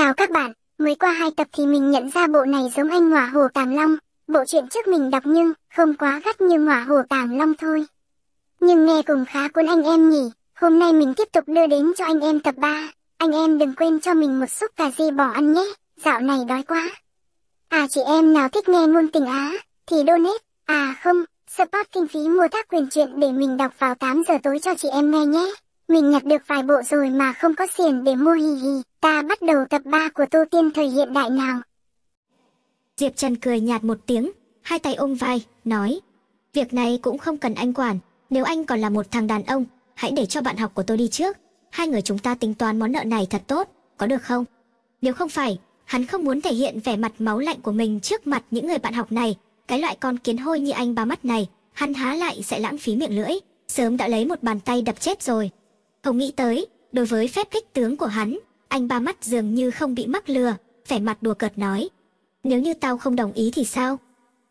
Chào các bạn, mới qua hai tập thì mình nhận ra bộ này giống anh Ngọa Hồ tàng Long. Bộ truyện trước mình đọc nhưng không quá gắt như Ngọa Hồ tàng Long thôi. Nhưng nghe cùng khá cuốn anh em nhỉ. Hôm nay mình tiếp tục đưa đến cho anh em tập 3. Anh em đừng quên cho mình một xúc cà ri bỏ ăn nhé, dạo này đói quá. À chị em nào thích nghe ngôn tình Á, thì donate, à không, support kinh phí mua tác quyền truyện để mình đọc vào 8 giờ tối cho chị em nghe nhé. Mình nhặt được vài bộ rồi mà không có tiền để mua hì hì, ta bắt đầu tập 3 của tu Tiên thời hiện đại nào. Diệp Trần cười nhạt một tiếng, hai tay ôm vai, nói. Việc này cũng không cần anh quản, nếu anh còn là một thằng đàn ông, hãy để cho bạn học của tôi đi trước. Hai người chúng ta tính toán món nợ này thật tốt, có được không? Nếu không phải, hắn không muốn thể hiện vẻ mặt máu lạnh của mình trước mặt những người bạn học này. Cái loại con kiến hôi như anh ba mắt này, hắn há lại sẽ lãng phí miệng lưỡi. Sớm đã lấy một bàn tay đập chết rồi. Không nghĩ tới, đối với phép kích tướng của hắn, anh ba mắt dường như không bị mắc lừa, vẻ mặt đùa cợt nói. Nếu như tao không đồng ý thì sao?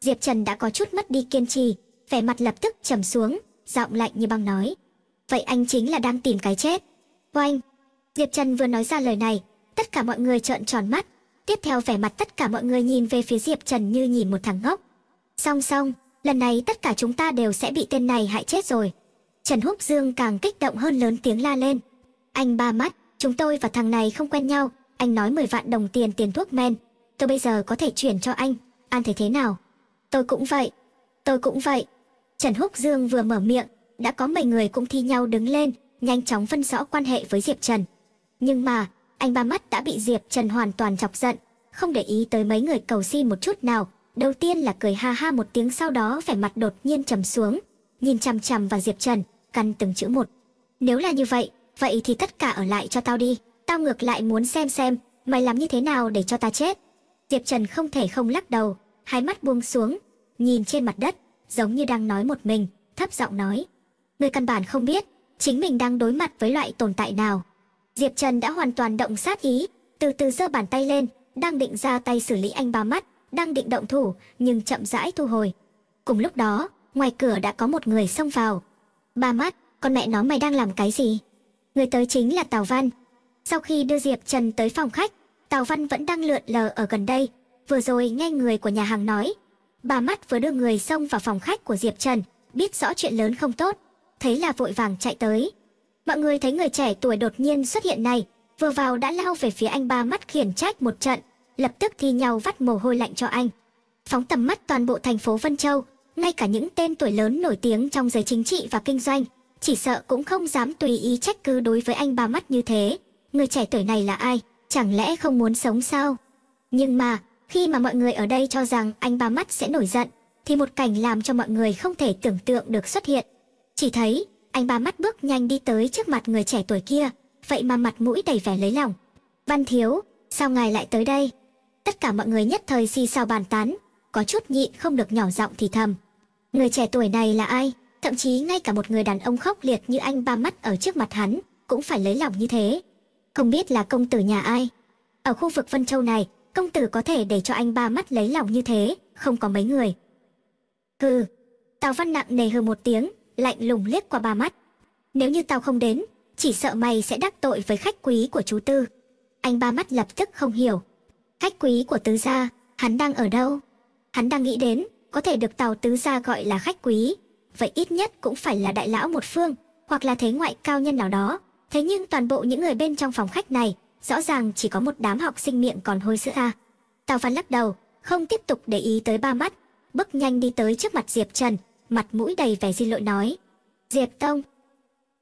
Diệp Trần đã có chút mất đi kiên trì, vẻ mặt lập tức trầm xuống, giọng lạnh như băng nói. Vậy anh chính là đang tìm cái chết. Oanh! Diệp Trần vừa nói ra lời này, tất cả mọi người trợn tròn mắt. Tiếp theo vẻ mặt tất cả mọi người nhìn về phía Diệp Trần như nhìn một thằng ngốc. Song song, lần này tất cả chúng ta đều sẽ bị tên này hại chết rồi. Trần Húc Dương càng kích động hơn lớn tiếng la lên. Anh ba mắt, chúng tôi và thằng này không quen nhau, anh nói 10 vạn đồng tiền tiền thuốc men, tôi bây giờ có thể chuyển cho anh, anh thấy thế nào? Tôi cũng vậy, tôi cũng vậy. Trần Húc Dương vừa mở miệng, đã có mấy người cũng thi nhau đứng lên, nhanh chóng phân rõ quan hệ với Diệp Trần. Nhưng mà, anh ba mắt đã bị Diệp Trần hoàn toàn chọc giận, không để ý tới mấy người cầu xin một chút nào, đầu tiên là cười ha ha một tiếng sau đó vẻ mặt đột nhiên trầm xuống, nhìn chằm chằm vào Diệp Trần căn từng chữ một nếu là như vậy vậy thì tất cả ở lại cho tao đi tao ngược lại muốn xem xem mày làm như thế nào để cho ta chết diệp trần không thể không lắc đầu hai mắt buông xuống nhìn trên mặt đất giống như đang nói một mình thấp giọng nói người căn bản không biết chính mình đang đối mặt với loại tồn tại nào diệp trần đã hoàn toàn động sát ý từ từ giơ bàn tay lên đang định ra tay xử lý anh ba mắt đang định động thủ nhưng chậm rãi thu hồi cùng lúc đó ngoài cửa đã có một người xông vào ba mắt con mẹ nó mày đang làm cái gì người tới chính là tào văn sau khi đưa diệp trần tới phòng khách tào văn vẫn đang lượn lờ ở gần đây vừa rồi nghe người của nhà hàng nói bà mắt vừa đưa người xông vào phòng khách của diệp trần biết rõ chuyện lớn không tốt thấy là vội vàng chạy tới mọi người thấy người trẻ tuổi đột nhiên xuất hiện này vừa vào đã lao về phía anh ba mắt khiển trách một trận lập tức thi nhau vắt mồ hôi lạnh cho anh phóng tầm mắt toàn bộ thành phố vân châu ngay cả những tên tuổi lớn nổi tiếng trong giới chính trị và kinh doanh, chỉ sợ cũng không dám tùy ý trách cứ đối với anh ba mắt như thế. Người trẻ tuổi này là ai? Chẳng lẽ không muốn sống sao? Nhưng mà, khi mà mọi người ở đây cho rằng anh ba mắt sẽ nổi giận, thì một cảnh làm cho mọi người không thể tưởng tượng được xuất hiện. Chỉ thấy, anh ba mắt bước nhanh đi tới trước mặt người trẻ tuổi kia, vậy mà mặt mũi đầy vẻ lấy lòng. Văn thiếu, sao ngài lại tới đây? Tất cả mọi người nhất thời xì si sao bàn tán, có chút nhịn không được nhỏ giọng thì thầm người trẻ tuổi này là ai thậm chí ngay cả một người đàn ông khốc liệt như anh ba mắt ở trước mặt hắn cũng phải lấy lòng như thế không biết là công tử nhà ai ở khu vực vân châu này công tử có thể để cho anh ba mắt lấy lòng như thế không có mấy người hừ tào văn nặng nề hừ một tiếng lạnh lùng liếc qua ba mắt nếu như tao không đến chỉ sợ mày sẽ đắc tội với khách quý của chú tư anh ba mắt lập tức không hiểu khách quý của tứ gia hắn đang ở đâu hắn đang nghĩ đến có thể được tàu tứ gia gọi là khách quý vậy ít nhất cũng phải là đại lão một phương hoặc là thế ngoại cao nhân nào đó thế nhưng toàn bộ những người bên trong phòng khách này rõ ràng chỉ có một đám học sinh miệng còn hôi sữa a tào văn lắc đầu không tiếp tục để ý tới ba mắt bước nhanh đi tới trước mặt diệp trần mặt mũi đầy vẻ xin lỗi nói diệp tông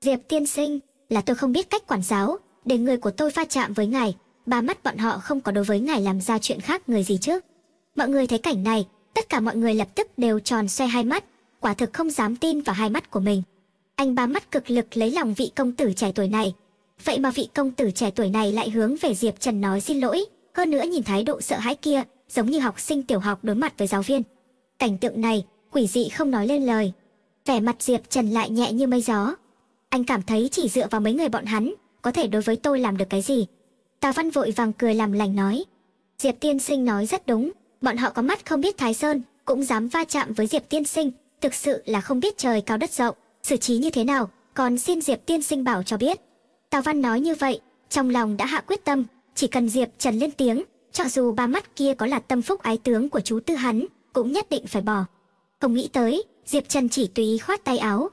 diệp tiên sinh là tôi không biết cách quản giáo để người của tôi pha chạm với ngài ba mắt bọn họ không có đối với ngài làm ra chuyện khác người gì chứ mọi người thấy cảnh này tất cả mọi người lập tức đều tròn xoe hai mắt quả thực không dám tin vào hai mắt của mình anh bám mắt cực lực lấy lòng vị công tử trẻ tuổi này vậy mà vị công tử trẻ tuổi này lại hướng về diệp trần nói xin lỗi hơn nữa nhìn thái độ sợ hãi kia giống như học sinh tiểu học đối mặt với giáo viên cảnh tượng này quỷ dị không nói lên lời vẻ mặt diệp trần lại nhẹ như mây gió anh cảm thấy chỉ dựa vào mấy người bọn hắn có thể đối với tôi làm được cái gì tào văn vội vàng cười làm lành nói diệp tiên sinh nói rất đúng bọn họ có mắt không biết thái sơn cũng dám va chạm với diệp tiên sinh thực sự là không biết trời cao đất rộng xử trí như thế nào còn xin diệp tiên sinh bảo cho biết tào văn nói như vậy trong lòng đã hạ quyết tâm chỉ cần diệp trần lên tiếng cho dù ba mắt kia có là tâm phúc ái tướng của chú tư hắn cũng nhất định phải bỏ không nghĩ tới diệp trần chỉ tùy khoát tay áo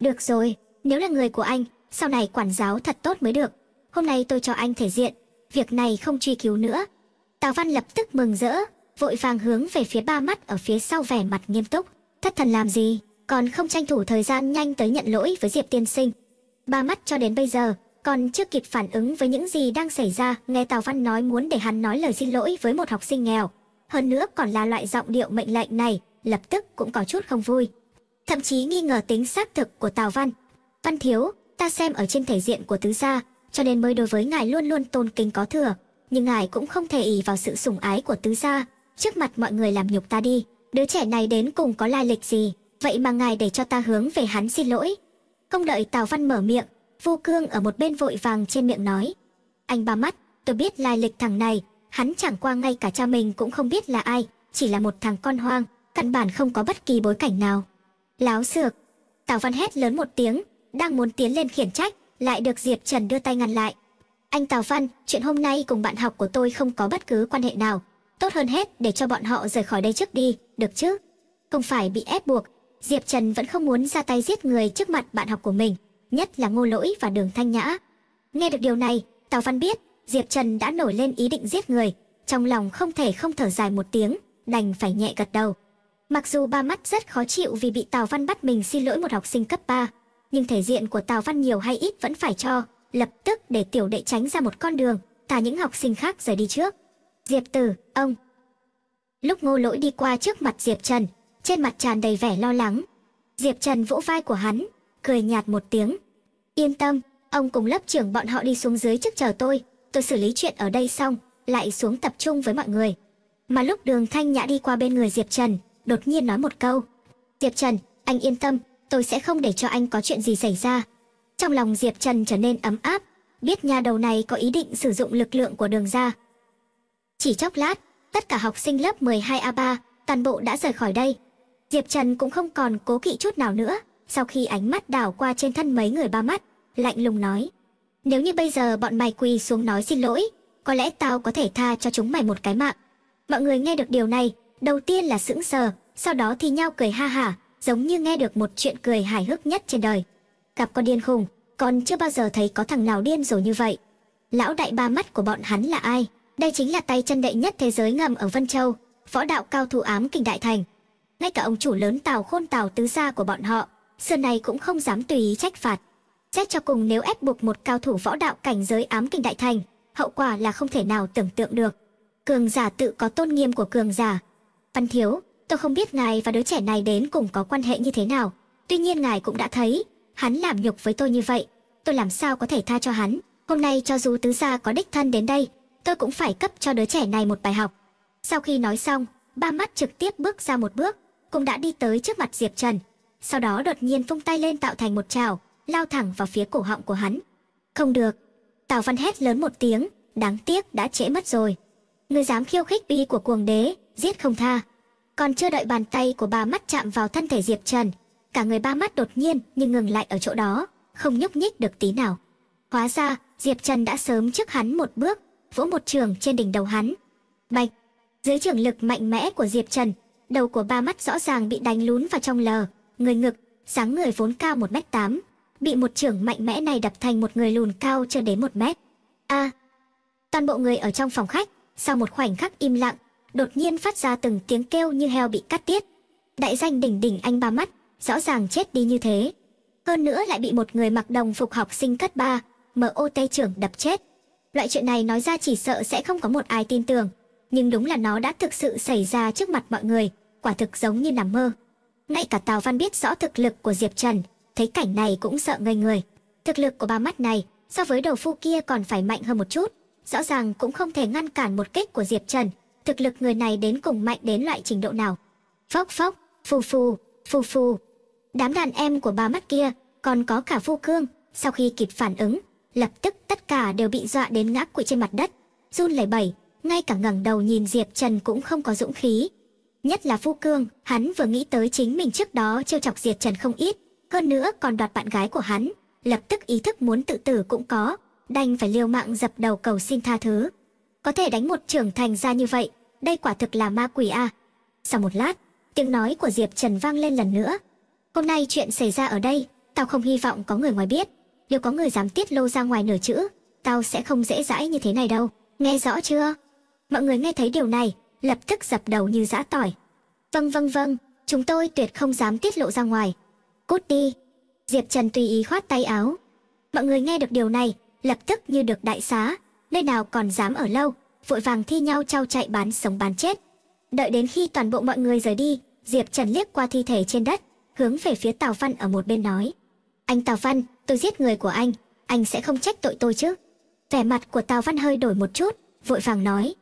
được rồi nếu là người của anh sau này quản giáo thật tốt mới được hôm nay tôi cho anh thể diện việc này không truy cứu nữa tào văn lập tức mừng rỡ vội vàng hướng về phía ba mắt ở phía sau vẻ mặt nghiêm túc thất thần làm gì còn không tranh thủ thời gian nhanh tới nhận lỗi với diệp tiên sinh ba mắt cho đến bây giờ còn chưa kịp phản ứng với những gì đang xảy ra nghe tào văn nói muốn để hắn nói lời xin lỗi với một học sinh nghèo hơn nữa còn là loại giọng điệu mệnh lệnh này lập tức cũng có chút không vui thậm chí nghi ngờ tính xác thực của tào văn văn thiếu ta xem ở trên thể diện của tứ gia cho nên mới đối với ngài luôn luôn tôn kính có thừa nhưng ngài cũng không thể ỉ vào sự sủng ái của tứ gia trước mặt mọi người làm nhục ta đi đứa trẻ này đến cùng có lai lịch gì vậy mà ngài để cho ta hướng về hắn xin lỗi không đợi tào văn mở miệng vu cương ở một bên vội vàng trên miệng nói anh ba mắt tôi biết lai lịch thằng này hắn chẳng qua ngay cả cha mình cũng không biết là ai chỉ là một thằng con hoang căn bản không có bất kỳ bối cảnh nào láo xược tào văn hét lớn một tiếng đang muốn tiến lên khiển trách lại được diệp trần đưa tay ngăn lại anh tào văn chuyện hôm nay cùng bạn học của tôi không có bất cứ quan hệ nào tốt hơn hết để cho bọn họ rời khỏi đây trước đi được chứ không phải bị ép buộc diệp trần vẫn không muốn ra tay giết người trước mặt bạn học của mình nhất là ngô lỗi và đường thanh nhã nghe được điều này tào văn biết diệp trần đã nổi lên ý định giết người trong lòng không thể không thở dài một tiếng đành phải nhẹ gật đầu mặc dù ba mắt rất khó chịu vì bị tào văn bắt mình xin lỗi một học sinh cấp 3, nhưng thể diện của tào văn nhiều hay ít vẫn phải cho lập tức để tiểu đệ tránh ra một con đường tà những học sinh khác rời đi trước diệp tử ông lúc ngô lỗi đi qua trước mặt diệp trần trên mặt tràn đầy vẻ lo lắng diệp trần vỗ vai của hắn cười nhạt một tiếng yên tâm ông cùng lớp trưởng bọn họ đi xuống dưới trước chờ tôi tôi xử lý chuyện ở đây xong lại xuống tập trung với mọi người mà lúc đường thanh nhã đi qua bên người diệp trần đột nhiên nói một câu diệp trần anh yên tâm tôi sẽ không để cho anh có chuyện gì xảy ra trong lòng diệp trần trở nên ấm áp biết nhà đầu này có ý định sử dụng lực lượng của đường ra chỉ chốc lát tất cả học sinh lớp 12 a 3 toàn bộ đã rời khỏi đây diệp trần cũng không còn cố kỵ chút nào nữa sau khi ánh mắt đảo qua trên thân mấy người ba mắt lạnh lùng nói nếu như bây giờ bọn mày quỳ xuống nói xin lỗi có lẽ tao có thể tha cho chúng mày một cái mạng mọi người nghe được điều này đầu tiên là sững sờ sau đó thì nhau cười ha hả giống như nghe được một chuyện cười hài hước nhất trên đời gặp con điên khùng còn chưa bao giờ thấy có thằng nào điên rồi như vậy lão đại ba mắt của bọn hắn là ai đây chính là tay chân đệ nhất thế giới ngầm ở vân châu võ đạo cao thủ ám kinh đại thành ngay cả ông chủ lớn tàu khôn tàu tứ gia của bọn họ xưa này cũng không dám tùy ý trách phạt xét cho cùng nếu ép buộc một cao thủ võ đạo cảnh giới ám kinh đại thành hậu quả là không thể nào tưởng tượng được cường giả tự có tôn nghiêm của cường giả văn thiếu tôi không biết ngài và đứa trẻ này đến cùng có quan hệ như thế nào tuy nhiên ngài cũng đã thấy hắn làm nhục với tôi như vậy tôi làm sao có thể tha cho hắn hôm nay cho dù tứ gia có đích thân đến đây tôi cũng phải cấp cho đứa trẻ này một bài học sau khi nói xong ba mắt trực tiếp bước ra một bước cũng đã đi tới trước mặt diệp trần sau đó đột nhiên phung tay lên tạo thành một trào lao thẳng vào phía cổ họng của hắn không được tào văn hét lớn một tiếng đáng tiếc đã trễ mất rồi người dám khiêu khích uy của cuồng đế giết không tha còn chưa đợi bàn tay của ba mắt chạm vào thân thể diệp trần cả người ba mắt đột nhiên nhưng ngừng lại ở chỗ đó không nhúc nhích được tí nào hóa ra diệp trần đã sớm trước hắn một bước vỗ một trường trên đỉnh đầu hắn bạch dưới trường lực mạnh mẽ của diệp trần đầu của ba mắt rõ ràng bị đánh lún vào trong lờ người ngực sáng người vốn cao một m tám bị một trưởng mạnh mẽ này đập thành một người lùn cao chưa đến một mét a à, toàn bộ người ở trong phòng khách sau một khoảnh khắc im lặng đột nhiên phát ra từng tiếng kêu như heo bị cắt tiết đại danh đỉnh đỉnh anh ba mắt rõ ràng chết đi như thế hơn nữa lại bị một người mặc đồng phục học sinh cắt ba mở ô tay trưởng đập chết loại chuyện này nói ra chỉ sợ sẽ không có một ai tin tưởng nhưng đúng là nó đã thực sự xảy ra trước mặt mọi người quả thực giống như nằm mơ ngay cả tào văn biết rõ thực lực của diệp trần thấy cảnh này cũng sợ ngây người thực lực của ba mắt này so với đầu phu kia còn phải mạnh hơn một chút rõ ràng cũng không thể ngăn cản một kích của diệp trần thực lực người này đến cùng mạnh đến loại trình độ nào phốc phốc phù phù phù phù đám đàn em của ba mắt kia còn có cả phu cương sau khi kịp phản ứng lập tức tất cả đều bị dọa đến ngã quỵ trên mặt đất run lẩy bẩy ngay cả ngẩng đầu nhìn diệp trần cũng không có dũng khí nhất là phu cương hắn vừa nghĩ tới chính mình trước đó trêu chọc diệp trần không ít hơn nữa còn đoạt bạn gái của hắn lập tức ý thức muốn tự tử cũng có đành phải liều mạng dập đầu cầu xin tha thứ có thể đánh một trưởng thành ra như vậy đây quả thực là ma quỷ a à. sau một lát tiếng nói của diệp trần vang lên lần nữa hôm nay chuyện xảy ra ở đây tao không hy vọng có người ngoài biết nếu có người dám tiết lâu ra ngoài nửa chữ tao sẽ không dễ dãi như thế này đâu nghe rõ chưa mọi người nghe thấy điều này lập tức dập đầu như giã tỏi vâng vâng vâng chúng tôi tuyệt không dám tiết lộ ra ngoài cút đi diệp trần tùy ý khoát tay áo mọi người nghe được điều này lập tức như được đại xá nơi nào còn dám ở lâu vội vàng thi nhau trao chạy bán sống bán chết đợi đến khi toàn bộ mọi người rời đi diệp trần liếc qua thi thể trên đất hướng về phía tào văn ở một bên nói anh tào văn tôi giết người của anh anh sẽ không trách tội tôi chứ vẻ mặt của tào văn hơi đổi một chút vội vàng nói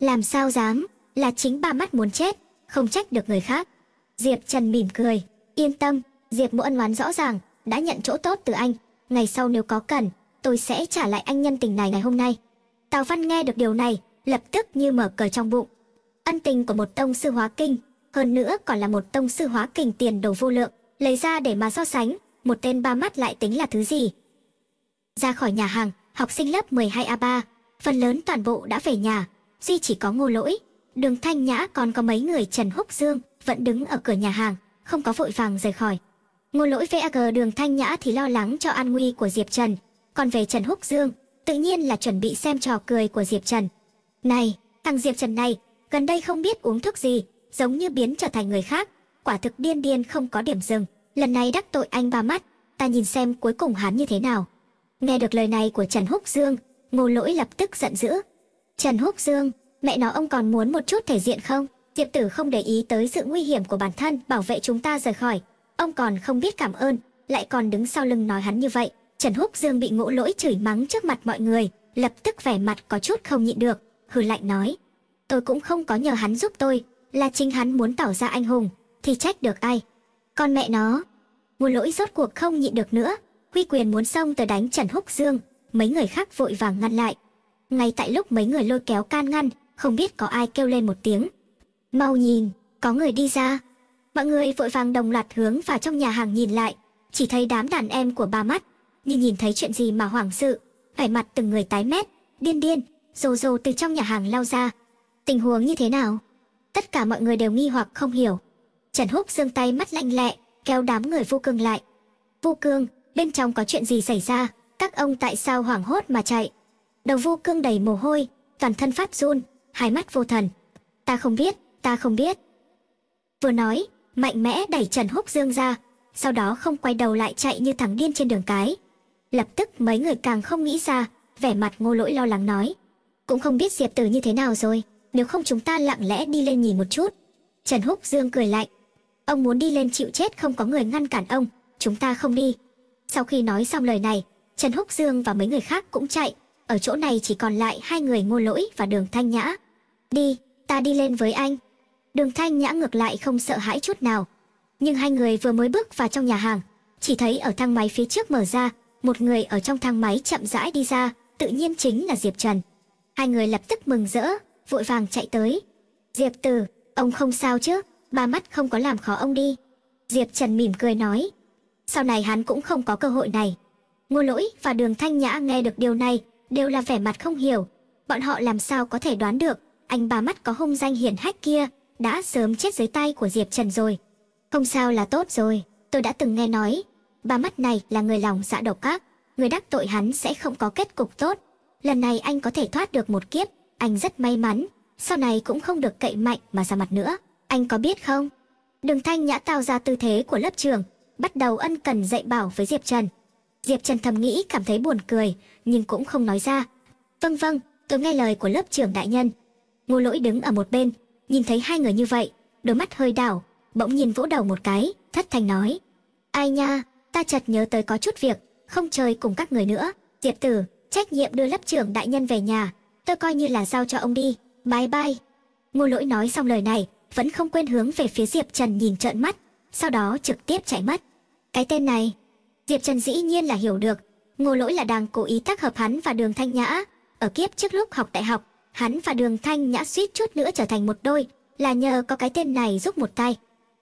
làm sao dám là chính ba mắt muốn chết không trách được người khác diệp trần mỉm cười yên tâm diệp mỗ ân oán rõ ràng đã nhận chỗ tốt từ anh ngày sau nếu có cần tôi sẽ trả lại anh nhân tình này ngày hôm nay tào văn nghe được điều này lập tức như mở cờ trong bụng ân tình của một tông sư hóa kinh hơn nữa còn là một tông sư hóa kinh tiền đồ vô lượng lấy ra để mà so sánh một tên ba mắt lại tính là thứ gì ra khỏi nhà hàng học sinh lớp 12 a 3 phần lớn toàn bộ đã về nhà duy chỉ có ngô lỗi đường thanh nhã còn có mấy người trần húc dương vẫn đứng ở cửa nhà hàng không có vội vàng rời khỏi ngô lỗi vag đường thanh nhã thì lo lắng cho an nguy của diệp trần còn về trần húc dương tự nhiên là chuẩn bị xem trò cười của diệp trần này thằng diệp trần này gần đây không biết uống thuốc gì giống như biến trở thành người khác quả thực điên điên không có điểm dừng lần này đắc tội anh ba mắt ta nhìn xem cuối cùng hắn như thế nào nghe được lời này của trần húc dương ngô lỗi lập tức giận dữ trần húc dương mẹ nó ông còn muốn một chút thể diện không diệp tử không để ý tới sự nguy hiểm của bản thân bảo vệ chúng ta rời khỏi ông còn không biết cảm ơn lại còn đứng sau lưng nói hắn như vậy trần húc dương bị ngỗ lỗi chửi mắng trước mặt mọi người lập tức vẻ mặt có chút không nhịn được hừ lạnh nói tôi cũng không có nhờ hắn giúp tôi là chính hắn muốn tỏ ra anh hùng thì trách được ai con mẹ nó buồn lỗi rốt cuộc không nhịn được nữa huy quyền muốn xông tới đánh trần húc dương mấy người khác vội vàng ngăn lại ngay tại lúc mấy người lôi kéo can ngăn không biết có ai kêu lên một tiếng mau nhìn có người đi ra mọi người vội vàng đồng loạt hướng vào trong nhà hàng nhìn lại chỉ thấy đám đàn em của ba mắt như nhìn thấy chuyện gì mà hoảng sự vẻ mặt từng người tái mét điên điên rồ rồ từ trong nhà hàng lao ra tình huống như thế nào tất cả mọi người đều nghi hoặc không hiểu trần húc dương tay mắt lạnh lẹ kéo đám người vu cương lại vu cương bên trong có chuyện gì xảy ra các ông tại sao hoảng hốt mà chạy đầu vu cương đầy mồ hôi toàn thân phát run hai mắt vô thần ta không biết ta không biết vừa nói mạnh mẽ đẩy trần húc dương ra sau đó không quay đầu lại chạy như thằng điên trên đường cái lập tức mấy người càng không nghĩ ra vẻ mặt ngô lỗi lo lắng nói cũng không biết diệp tử như thế nào rồi nếu không chúng ta lặng lẽ đi lên nhìn một chút trần húc dương cười lạnh ông muốn đi lên chịu chết không có người ngăn cản ông chúng ta không đi sau khi nói xong lời này trần húc dương và mấy người khác cũng chạy ở chỗ này chỉ còn lại hai người ngô lỗi và đường thanh nhã đi ta đi lên với anh đường thanh nhã ngược lại không sợ hãi chút nào nhưng hai người vừa mới bước vào trong nhà hàng chỉ thấy ở thang máy phía trước mở ra một người ở trong thang máy chậm rãi đi ra tự nhiên chính là diệp trần hai người lập tức mừng rỡ vội vàng chạy tới diệp tử ông không sao chứ ba mắt không có làm khó ông đi diệp trần mỉm cười nói sau này hắn cũng không có cơ hội này ngô lỗi và đường thanh nhã nghe được điều này đều là vẻ mặt không hiểu bọn họ làm sao có thể đoán được anh ba mắt có hung danh hiển hách kia đã sớm chết dưới tay của diệp trần rồi không sao là tốt rồi tôi đã từng nghe nói ba mắt này là người lòng dạ độc ác người đắc tội hắn sẽ không có kết cục tốt lần này anh có thể thoát được một kiếp anh rất may mắn sau này cũng không được cậy mạnh mà ra mặt nữa anh có biết không? Đường Thanh Nhã tạo ra tư thế của lớp trưởng, bắt đầu ân cần dạy bảo với Diệp Trần. Diệp Trần thầm nghĩ cảm thấy buồn cười, nhưng cũng không nói ra. Vâng vâng, tôi nghe lời của lớp trưởng đại nhân. Ngô lỗi đứng ở một bên, nhìn thấy hai người như vậy, đôi mắt hơi đảo, bỗng nhìn vỗ đầu một cái, thất thành nói. Ai nha, ta chợt nhớ tới có chút việc, không chơi cùng các người nữa. Diệp tử, trách nhiệm đưa lớp trưởng đại nhân về nhà, tôi coi như là giao cho ông đi, bye bye. Ngô lỗi nói xong lời này, vẫn không quên hướng về phía diệp trần nhìn trợn mắt sau đó trực tiếp chạy mất cái tên này diệp trần dĩ nhiên là hiểu được ngô lỗi là đang cố ý tác hợp hắn và đường thanh nhã ở kiếp trước lúc học đại học hắn và đường thanh nhã suýt chút nữa trở thành một đôi là nhờ có cái tên này giúp một tay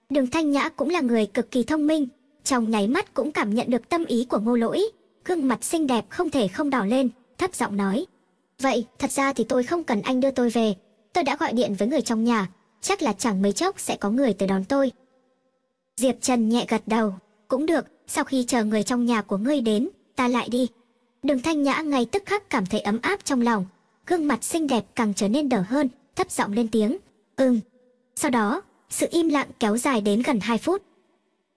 đường thanh nhã cũng là người cực kỳ thông minh trong nháy mắt cũng cảm nhận được tâm ý của ngô lỗi gương mặt xinh đẹp không thể không đỏ lên thấp giọng nói vậy thật ra thì tôi không cần anh đưa tôi về tôi đã gọi điện với người trong nhà chắc là chẳng mấy chốc sẽ có người tới đón tôi diệp trần nhẹ gật đầu cũng được sau khi chờ người trong nhà của ngươi đến ta lại đi đường thanh nhã ngay tức khắc cảm thấy ấm áp trong lòng gương mặt xinh đẹp càng trở nên đỏ hơn thấp giọng lên tiếng ừm sau đó sự im lặng kéo dài đến gần hai phút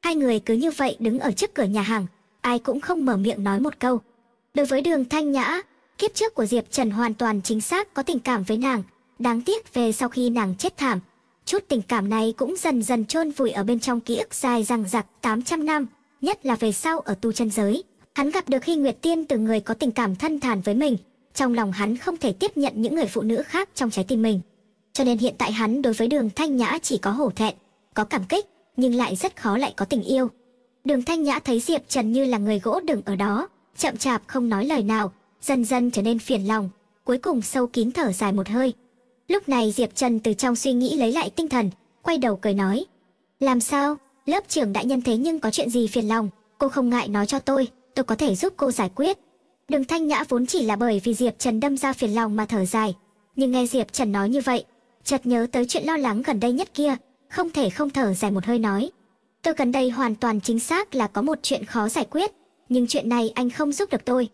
hai người cứ như vậy đứng ở trước cửa nhà hàng ai cũng không mở miệng nói một câu đối với đường thanh nhã kiếp trước của diệp trần hoàn toàn chính xác có tình cảm với nàng đáng tiếc về sau khi nàng chết thảm Chút tình cảm này cũng dần dần chôn vùi ở bên trong ký ức dài rằng giặc 800 năm, nhất là về sau ở tu chân giới. Hắn gặp được khi Nguyệt Tiên từ người có tình cảm thân thản với mình, trong lòng hắn không thể tiếp nhận những người phụ nữ khác trong trái tim mình. Cho nên hiện tại hắn đối với đường Thanh Nhã chỉ có hổ thẹn, có cảm kích, nhưng lại rất khó lại có tình yêu. Đường Thanh Nhã thấy Diệp Trần như là người gỗ đừng ở đó, chậm chạp không nói lời nào, dần dần trở nên phiền lòng, cuối cùng sâu kín thở dài một hơi, lúc này diệp trần từ trong suy nghĩ lấy lại tinh thần quay đầu cười nói làm sao lớp trưởng đại nhân thế nhưng có chuyện gì phiền lòng cô không ngại nói cho tôi tôi có thể giúp cô giải quyết đường thanh nhã vốn chỉ là bởi vì diệp trần đâm ra phiền lòng mà thở dài nhưng nghe diệp trần nói như vậy chợt nhớ tới chuyện lo lắng gần đây nhất kia không thể không thở dài một hơi nói tôi gần đây hoàn toàn chính xác là có một chuyện khó giải quyết nhưng chuyện này anh không giúp được tôi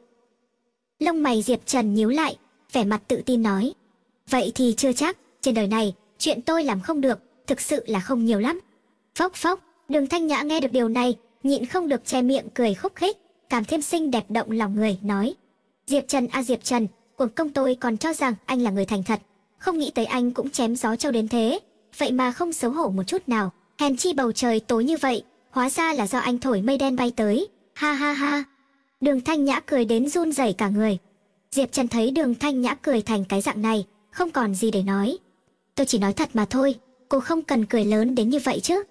lông mày diệp trần nhíu lại vẻ mặt tự tin nói vậy thì chưa chắc trên đời này chuyện tôi làm không được thực sự là không nhiều lắm phốc phốc đường thanh nhã nghe được điều này nhịn không được che miệng cười khúc khích càng thêm xinh đẹp động lòng người nói diệp trần a à diệp trần cuồng công tôi còn cho rằng anh là người thành thật không nghĩ tới anh cũng chém gió trâu đến thế vậy mà không xấu hổ một chút nào hèn chi bầu trời tối như vậy hóa ra là do anh thổi mây đen bay tới ha ha ha đường thanh nhã cười đến run rẩy cả người diệp trần thấy đường thanh nhã cười thành cái dạng này không còn gì để nói tôi chỉ nói thật mà thôi cô không cần cười lớn đến như vậy chứ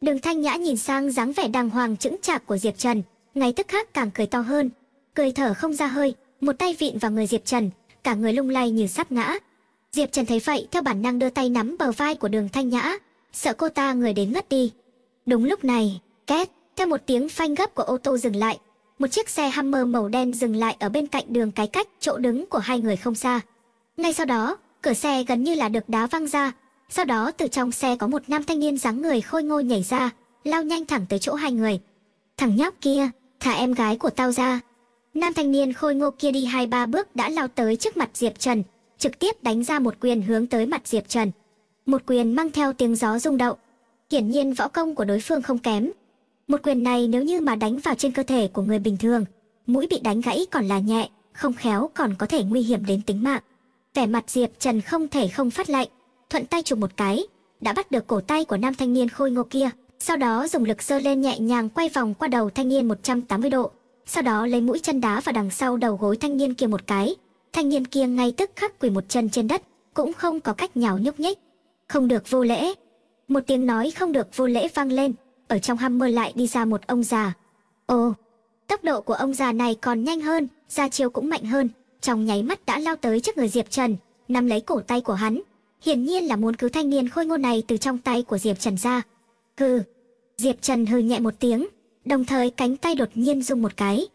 đường thanh nhã nhìn sang dáng vẻ đàng hoàng chững chạc của diệp trần ngay tức khác càng cười to hơn cười thở không ra hơi một tay vịn vào người diệp trần cả người lung lay như sắp ngã diệp trần thấy vậy theo bản năng đưa tay nắm bờ vai của đường thanh nhã sợ cô ta người đến ngất đi đúng lúc này két theo một tiếng phanh gấp của ô tô dừng lại một chiếc xe Hummer màu đen dừng lại ở bên cạnh đường cái cách chỗ đứng của hai người không xa. Ngay sau đó, cửa xe gần như là được đá văng ra. Sau đó từ trong xe có một nam thanh niên dáng người khôi ngô nhảy ra, lao nhanh thẳng tới chỗ hai người. Thằng nhóc kia, thả em gái của tao ra. Nam thanh niên khôi ngô kia đi hai ba bước đã lao tới trước mặt Diệp Trần, trực tiếp đánh ra một quyền hướng tới mặt Diệp Trần. Một quyền mang theo tiếng gió rung động. Hiển nhiên võ công của đối phương không kém. Một quyền này nếu như mà đánh vào trên cơ thể của người bình thường, mũi bị đánh gãy còn là nhẹ, không khéo còn có thể nguy hiểm đến tính mạng vẻ mặt diệp trần không thể không phát lạnh thuận tay chụp một cái đã bắt được cổ tay của nam thanh niên khôi ngô kia sau đó dùng lực sơ lên nhẹ nhàng quay vòng qua đầu thanh niên 180 độ sau đó lấy mũi chân đá vào đằng sau đầu gối thanh niên kia một cái thanh niên kia ngay tức khắc quỳ một chân trên đất cũng không có cách nhào nhúc nhích không được vô lễ một tiếng nói không được vô lễ vang lên ở trong ham mơ lại đi ra một ông già ồ tốc độ của ông già này còn nhanh hơn ra chiều cũng mạnh hơn trong nháy mắt đã lao tới trước người diệp trần nắm lấy cổ tay của hắn hiển nhiên là muốn cứu thanh niên khôi ngô này từ trong tay của diệp trần ra hừ diệp trần hừ nhẹ một tiếng đồng thời cánh tay đột nhiên rung một cái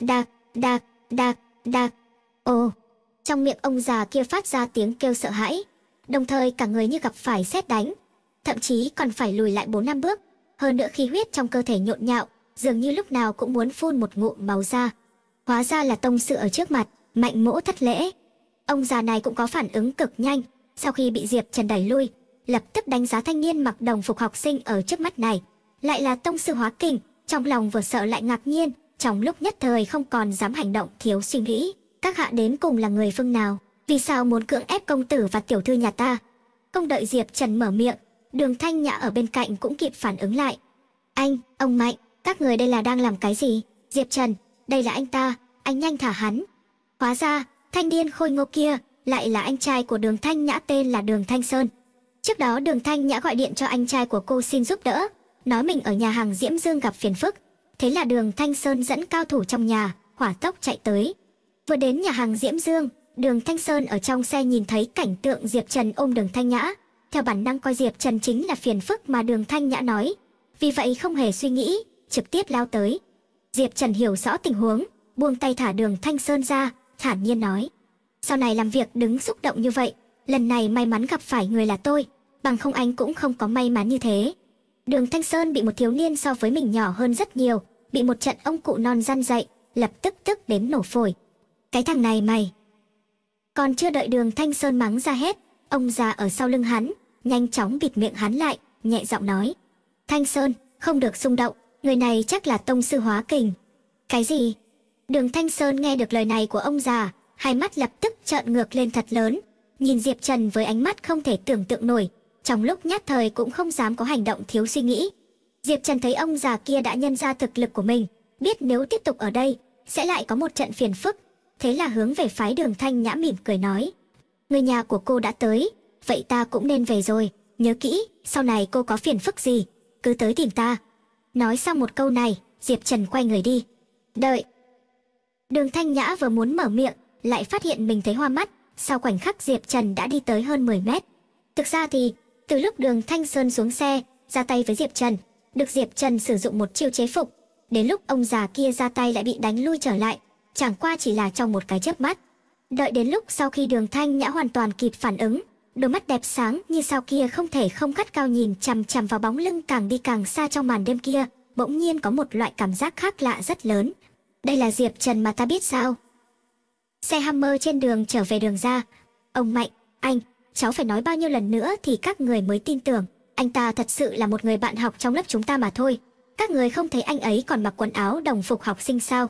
đạc đạc đạc đạc ồ trong miệng ông già kia phát ra tiếng kêu sợ hãi đồng thời cả người như gặp phải xét đánh thậm chí còn phải lùi lại bốn năm bước hơn nữa khí huyết trong cơ thể nhộn nhạo dường như lúc nào cũng muốn phun một ngụm máu ra hóa ra là tông sự ở trước mặt mạnh mỗ thất lễ ông già này cũng có phản ứng cực nhanh sau khi bị diệp trần đẩy lui lập tức đánh giá thanh niên mặc đồng phục học sinh ở trước mắt này lại là tông sư hóa kình trong lòng vừa sợ lại ngạc nhiên trong lúc nhất thời không còn dám hành động thiếu suy nghĩ các hạ đến cùng là người phương nào vì sao muốn cưỡng ép công tử và tiểu thư nhà ta không đợi diệp trần mở miệng đường thanh nhã ở bên cạnh cũng kịp phản ứng lại anh ông mạnh các người đây là đang làm cái gì diệp trần đây là anh ta anh nhanh thả hắn Hóa ra, thanh niên khôi ngô kia lại là anh trai của đường Thanh Nhã tên là đường Thanh Sơn. Trước đó đường Thanh Nhã gọi điện cho anh trai của cô xin giúp đỡ, nói mình ở nhà hàng Diễm Dương gặp phiền phức. Thế là đường Thanh Sơn dẫn cao thủ trong nhà, hỏa tốc chạy tới. Vừa đến nhà hàng Diễm Dương, đường Thanh Sơn ở trong xe nhìn thấy cảnh tượng Diệp Trần ôm đường Thanh Nhã. Theo bản năng coi Diệp Trần chính là phiền phức mà đường Thanh Nhã nói. Vì vậy không hề suy nghĩ, trực tiếp lao tới. Diệp Trần hiểu rõ tình huống, buông tay thả đường Thanh Sơn ra, thản nhiên nói sau này làm việc đứng xúc động như vậy lần này may mắn gặp phải người là tôi bằng không anh cũng không có may mắn như thế đường thanh sơn bị một thiếu niên so với mình nhỏ hơn rất nhiều bị một trận ông cụ non răn dậy lập tức tức đến nổ phổi cái thằng này mày còn chưa đợi đường thanh sơn mắng ra hết ông già ở sau lưng hắn nhanh chóng bịt miệng hắn lại nhẹ giọng nói thanh sơn không được xung động người này chắc là tông sư hóa kình cái gì Đường Thanh Sơn nghe được lời này của ông già, hai mắt lập tức trợn ngược lên thật lớn, nhìn Diệp Trần với ánh mắt không thể tưởng tượng nổi, trong lúc nhát thời cũng không dám có hành động thiếu suy nghĩ. Diệp Trần thấy ông già kia đã nhân ra thực lực của mình, biết nếu tiếp tục ở đây, sẽ lại có một trận phiền phức, thế là hướng về phái đường Thanh Nhã mỉm cười nói. Người nhà của cô đã tới, vậy ta cũng nên về rồi, nhớ kỹ, sau này cô có phiền phức gì, cứ tới tìm ta. Nói xong một câu này, Diệp Trần quay người đi. Đợi, đường thanh nhã vừa muốn mở miệng lại phát hiện mình thấy hoa mắt sau khoảnh khắc diệp trần đã đi tới hơn 10 mét thực ra thì từ lúc đường thanh sơn xuống xe ra tay với diệp trần được diệp trần sử dụng một chiêu chế phục đến lúc ông già kia ra tay lại bị đánh lui trở lại chẳng qua chỉ là trong một cái chớp mắt đợi đến lúc sau khi đường thanh nhã hoàn toàn kịp phản ứng đôi mắt đẹp sáng như sao kia không thể không cắt cao nhìn chằm chằm vào bóng lưng càng đi càng xa trong màn đêm kia bỗng nhiên có một loại cảm giác khác lạ rất lớn đây là diệp trần mà ta biết sao xe hammer trên đường trở về đường ra ông mạnh anh cháu phải nói bao nhiêu lần nữa thì các người mới tin tưởng anh ta thật sự là một người bạn học trong lớp chúng ta mà thôi các người không thấy anh ấy còn mặc quần áo đồng phục học sinh sao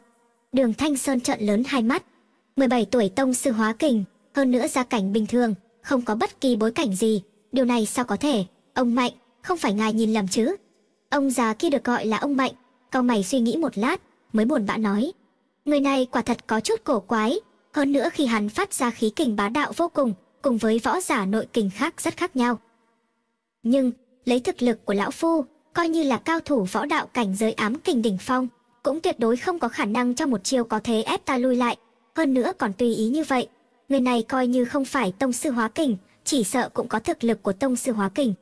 đường thanh sơn trợn lớn hai mắt 17 tuổi tông sư hóa kình hơn nữa gia cảnh bình thường không có bất kỳ bối cảnh gì điều này sao có thể ông mạnh không phải ngài nhìn lầm chứ ông già kia được gọi là ông mạnh cau mày suy nghĩ một lát mới buồn bã nói người này quả thật có chút cổ quái hơn nữa khi hắn phát ra khí kình bá đạo vô cùng cùng với võ giả nội kình khác rất khác nhau nhưng lấy thực lực của lão phu coi như là cao thủ võ đạo cảnh giới ám kình đỉnh phong cũng tuyệt đối không có khả năng cho một chiêu có thế ép ta lui lại hơn nữa còn tùy ý như vậy người này coi như không phải tông sư hóa kình chỉ sợ cũng có thực lực của tông sư hóa kình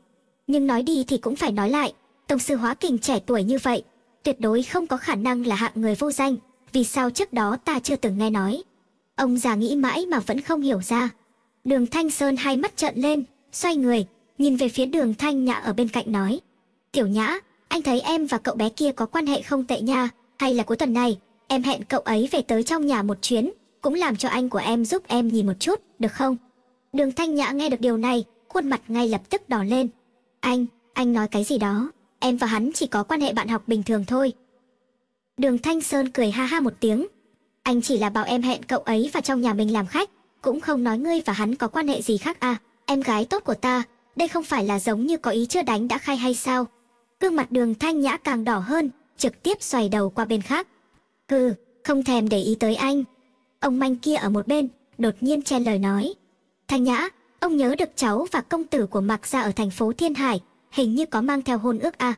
nhưng nói đi thì cũng phải nói lại tông sư hóa kình trẻ tuổi như vậy tuyệt đối không có khả năng là hạng người vô danh vì sao trước đó ta chưa từng nghe nói ông già nghĩ mãi mà vẫn không hiểu ra đường thanh sơn hai mắt trợn lên xoay người nhìn về phía đường thanh nhã ở bên cạnh nói tiểu nhã anh thấy em và cậu bé kia có quan hệ không tệ nha hay là cuối tuần này em hẹn cậu ấy về tới trong nhà một chuyến cũng làm cho anh của em giúp em nhìn một chút được không đường thanh nhã nghe được điều này khuôn mặt ngay lập tức đỏ lên anh anh nói cái gì đó em và hắn chỉ có quan hệ bạn học bình thường thôi đường thanh sơn cười ha ha một tiếng anh chỉ là bảo em hẹn cậu ấy vào trong nhà mình làm khách cũng không nói ngươi và hắn có quan hệ gì khác à em gái tốt của ta đây không phải là giống như có ý chưa đánh đã khai hay sao Cương mặt đường thanh nhã càng đỏ hơn trực tiếp xoay đầu qua bên khác Cừ, không thèm để ý tới anh ông manh kia ở một bên đột nhiên chen lời nói thanh nhã ông nhớ được cháu và công tử của mạc gia ở thành phố thiên hải hình như có mang theo hôn ước à.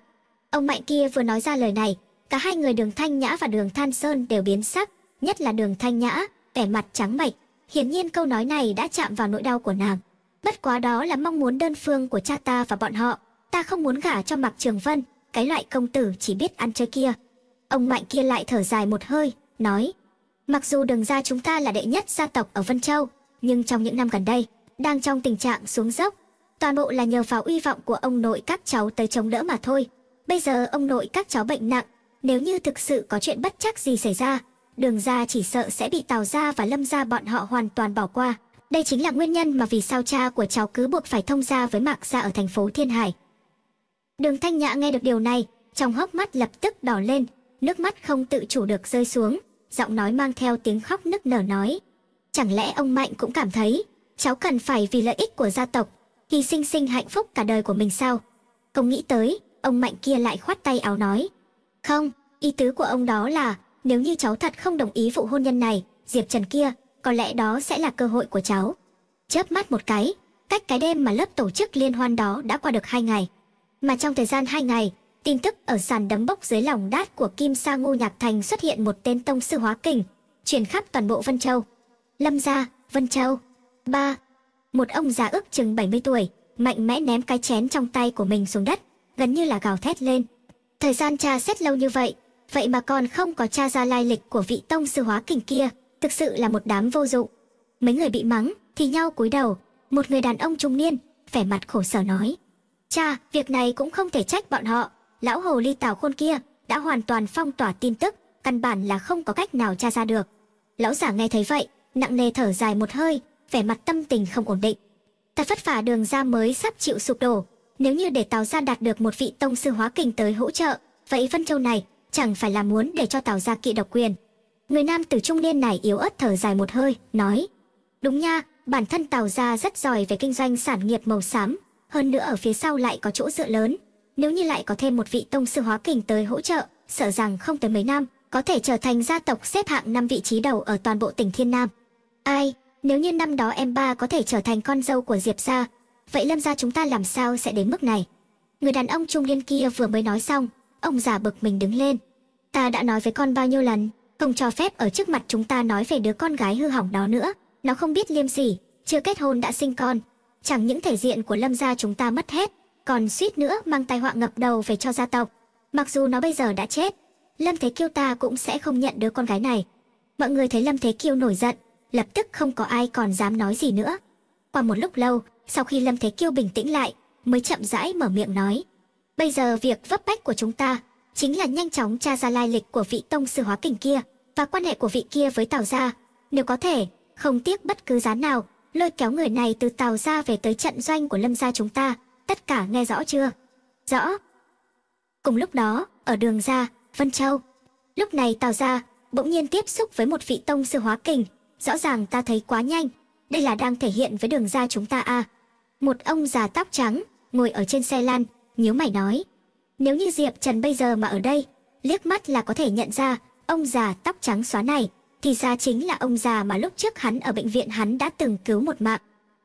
Ông Mạnh kia vừa nói ra lời này, cả hai người đường Thanh Nhã và đường Than Sơn đều biến sắc, nhất là đường Thanh Nhã, vẻ mặt trắng bệch. Hiển nhiên câu nói này đã chạm vào nỗi đau của nàng. Bất quá đó là mong muốn đơn phương của cha ta và bọn họ. Ta không muốn gả cho mặc Trường Vân, cái loại công tử chỉ biết ăn chơi kia. Ông Mạnh kia lại thở dài một hơi, nói. Mặc dù đường gia chúng ta là đệ nhất gia tộc ở Vân Châu, nhưng trong những năm gần đây, đang trong tình trạng xuống dốc, toàn bộ là nhờ vào uy vọng của ông nội các cháu tới chống đỡ mà thôi. Bây giờ ông nội các cháu bệnh nặng, nếu như thực sự có chuyện bất chắc gì xảy ra, đường ra chỉ sợ sẽ bị Tào ra và Lâm ra bọn họ hoàn toàn bỏ qua. Đây chính là nguyên nhân mà vì sao cha của cháu cứ buộc phải thông gia với Mạc gia ở thành phố Thiên Hải. Đường Thanh Nhã nghe được điều này, trong hốc mắt lập tức đỏ lên, nước mắt không tự chủ được rơi xuống, giọng nói mang theo tiếng khóc nức nở nói. Chẳng lẽ ông Mạnh cũng cảm thấy, cháu cần phải vì lợi ích của gia tộc hy sinh sinh hạnh phúc cả đời của mình sao không nghĩ tới ông mạnh kia lại khoát tay áo nói không ý tứ của ông đó là nếu như cháu thật không đồng ý vụ hôn nhân này diệp trần kia có lẽ đó sẽ là cơ hội của cháu chớp mắt một cái cách cái đêm mà lớp tổ chức liên hoan đó đã qua được hai ngày mà trong thời gian hai ngày tin tức ở sàn đấm bốc dưới lòng đát của kim sa ngô nhạc thành xuất hiện một tên tông sư hóa kình truyền khắp toàn bộ vân châu lâm gia vân châu ba một ông già ước chừng 70 tuổi, mạnh mẽ ném cái chén trong tay của mình xuống đất, gần như là gào thét lên. Thời gian tra xét lâu như vậy, vậy mà còn không có tra ra lai lịch của vị tông sư hóa kình kia, thực sự là một đám vô dụng. Mấy người bị mắng, thì nhau cúi đầu, một người đàn ông trung niên, vẻ mặt khổ sở nói. Cha, việc này cũng không thể trách bọn họ, lão hồ ly tào khôn kia đã hoàn toàn phong tỏa tin tức, căn bản là không có cách nào tra ra được. Lão giả nghe thấy vậy, nặng nề thở dài một hơi, vẻ mặt tâm tình không ổn định thật vất vả đường ra mới sắp chịu sụp đổ nếu như để tào gia đạt được một vị tông sư hóa kình tới hỗ trợ vậy vân châu này chẳng phải là muốn để cho tào gia kỵ độc quyền người nam tử trung niên này yếu ớt thở dài một hơi nói đúng nha bản thân tào gia rất giỏi về kinh doanh sản nghiệp màu xám hơn nữa ở phía sau lại có chỗ dựa lớn nếu như lại có thêm một vị tông sư hóa kình tới hỗ trợ sợ rằng không tới mấy năm có thể trở thành gia tộc xếp hạng năm vị trí đầu ở toàn bộ tỉnh thiên nam ai nếu như năm đó em ba có thể trở thành con dâu của Diệp gia, vậy Lâm gia chúng ta làm sao sẽ đến mức này? Người đàn ông trung niên kia vừa mới nói xong, ông già bực mình đứng lên. Ta đã nói với con bao nhiêu lần, không cho phép ở trước mặt chúng ta nói về đứa con gái hư hỏng đó nữa. Nó không biết liêm sỉ, chưa kết hôn đã sinh con. Chẳng những thể diện của Lâm gia chúng ta mất hết, còn suýt nữa mang tai họa ngập đầu về cho gia tộc. Mặc dù nó bây giờ đã chết, Lâm Thế Kiêu ta cũng sẽ không nhận đứa con gái này. Mọi người thấy Lâm Thế Kiêu nổi giận, lập tức không có ai còn dám nói gì nữa qua một lúc lâu sau khi lâm thế kiêu bình tĩnh lại mới chậm rãi mở miệng nói bây giờ việc vấp bách của chúng ta chính là nhanh chóng tra ra lai lịch của vị tông sư hóa kình kia và quan hệ của vị kia với tào gia nếu có thể không tiếc bất cứ giá nào lôi kéo người này từ tào gia về tới trận doanh của lâm gia chúng ta tất cả nghe rõ chưa rõ cùng lúc đó ở đường ra vân châu lúc này tào gia bỗng nhiên tiếp xúc với một vị tông sư hóa kình rõ ràng ta thấy quá nhanh đây là đang thể hiện với đường ra chúng ta à một ông già tóc trắng ngồi ở trên xe lan nhíu mày nói nếu như diệp trần bây giờ mà ở đây liếc mắt là có thể nhận ra ông già tóc trắng xóa này thì ra chính là ông già mà lúc trước hắn ở bệnh viện hắn đã từng cứu một mạng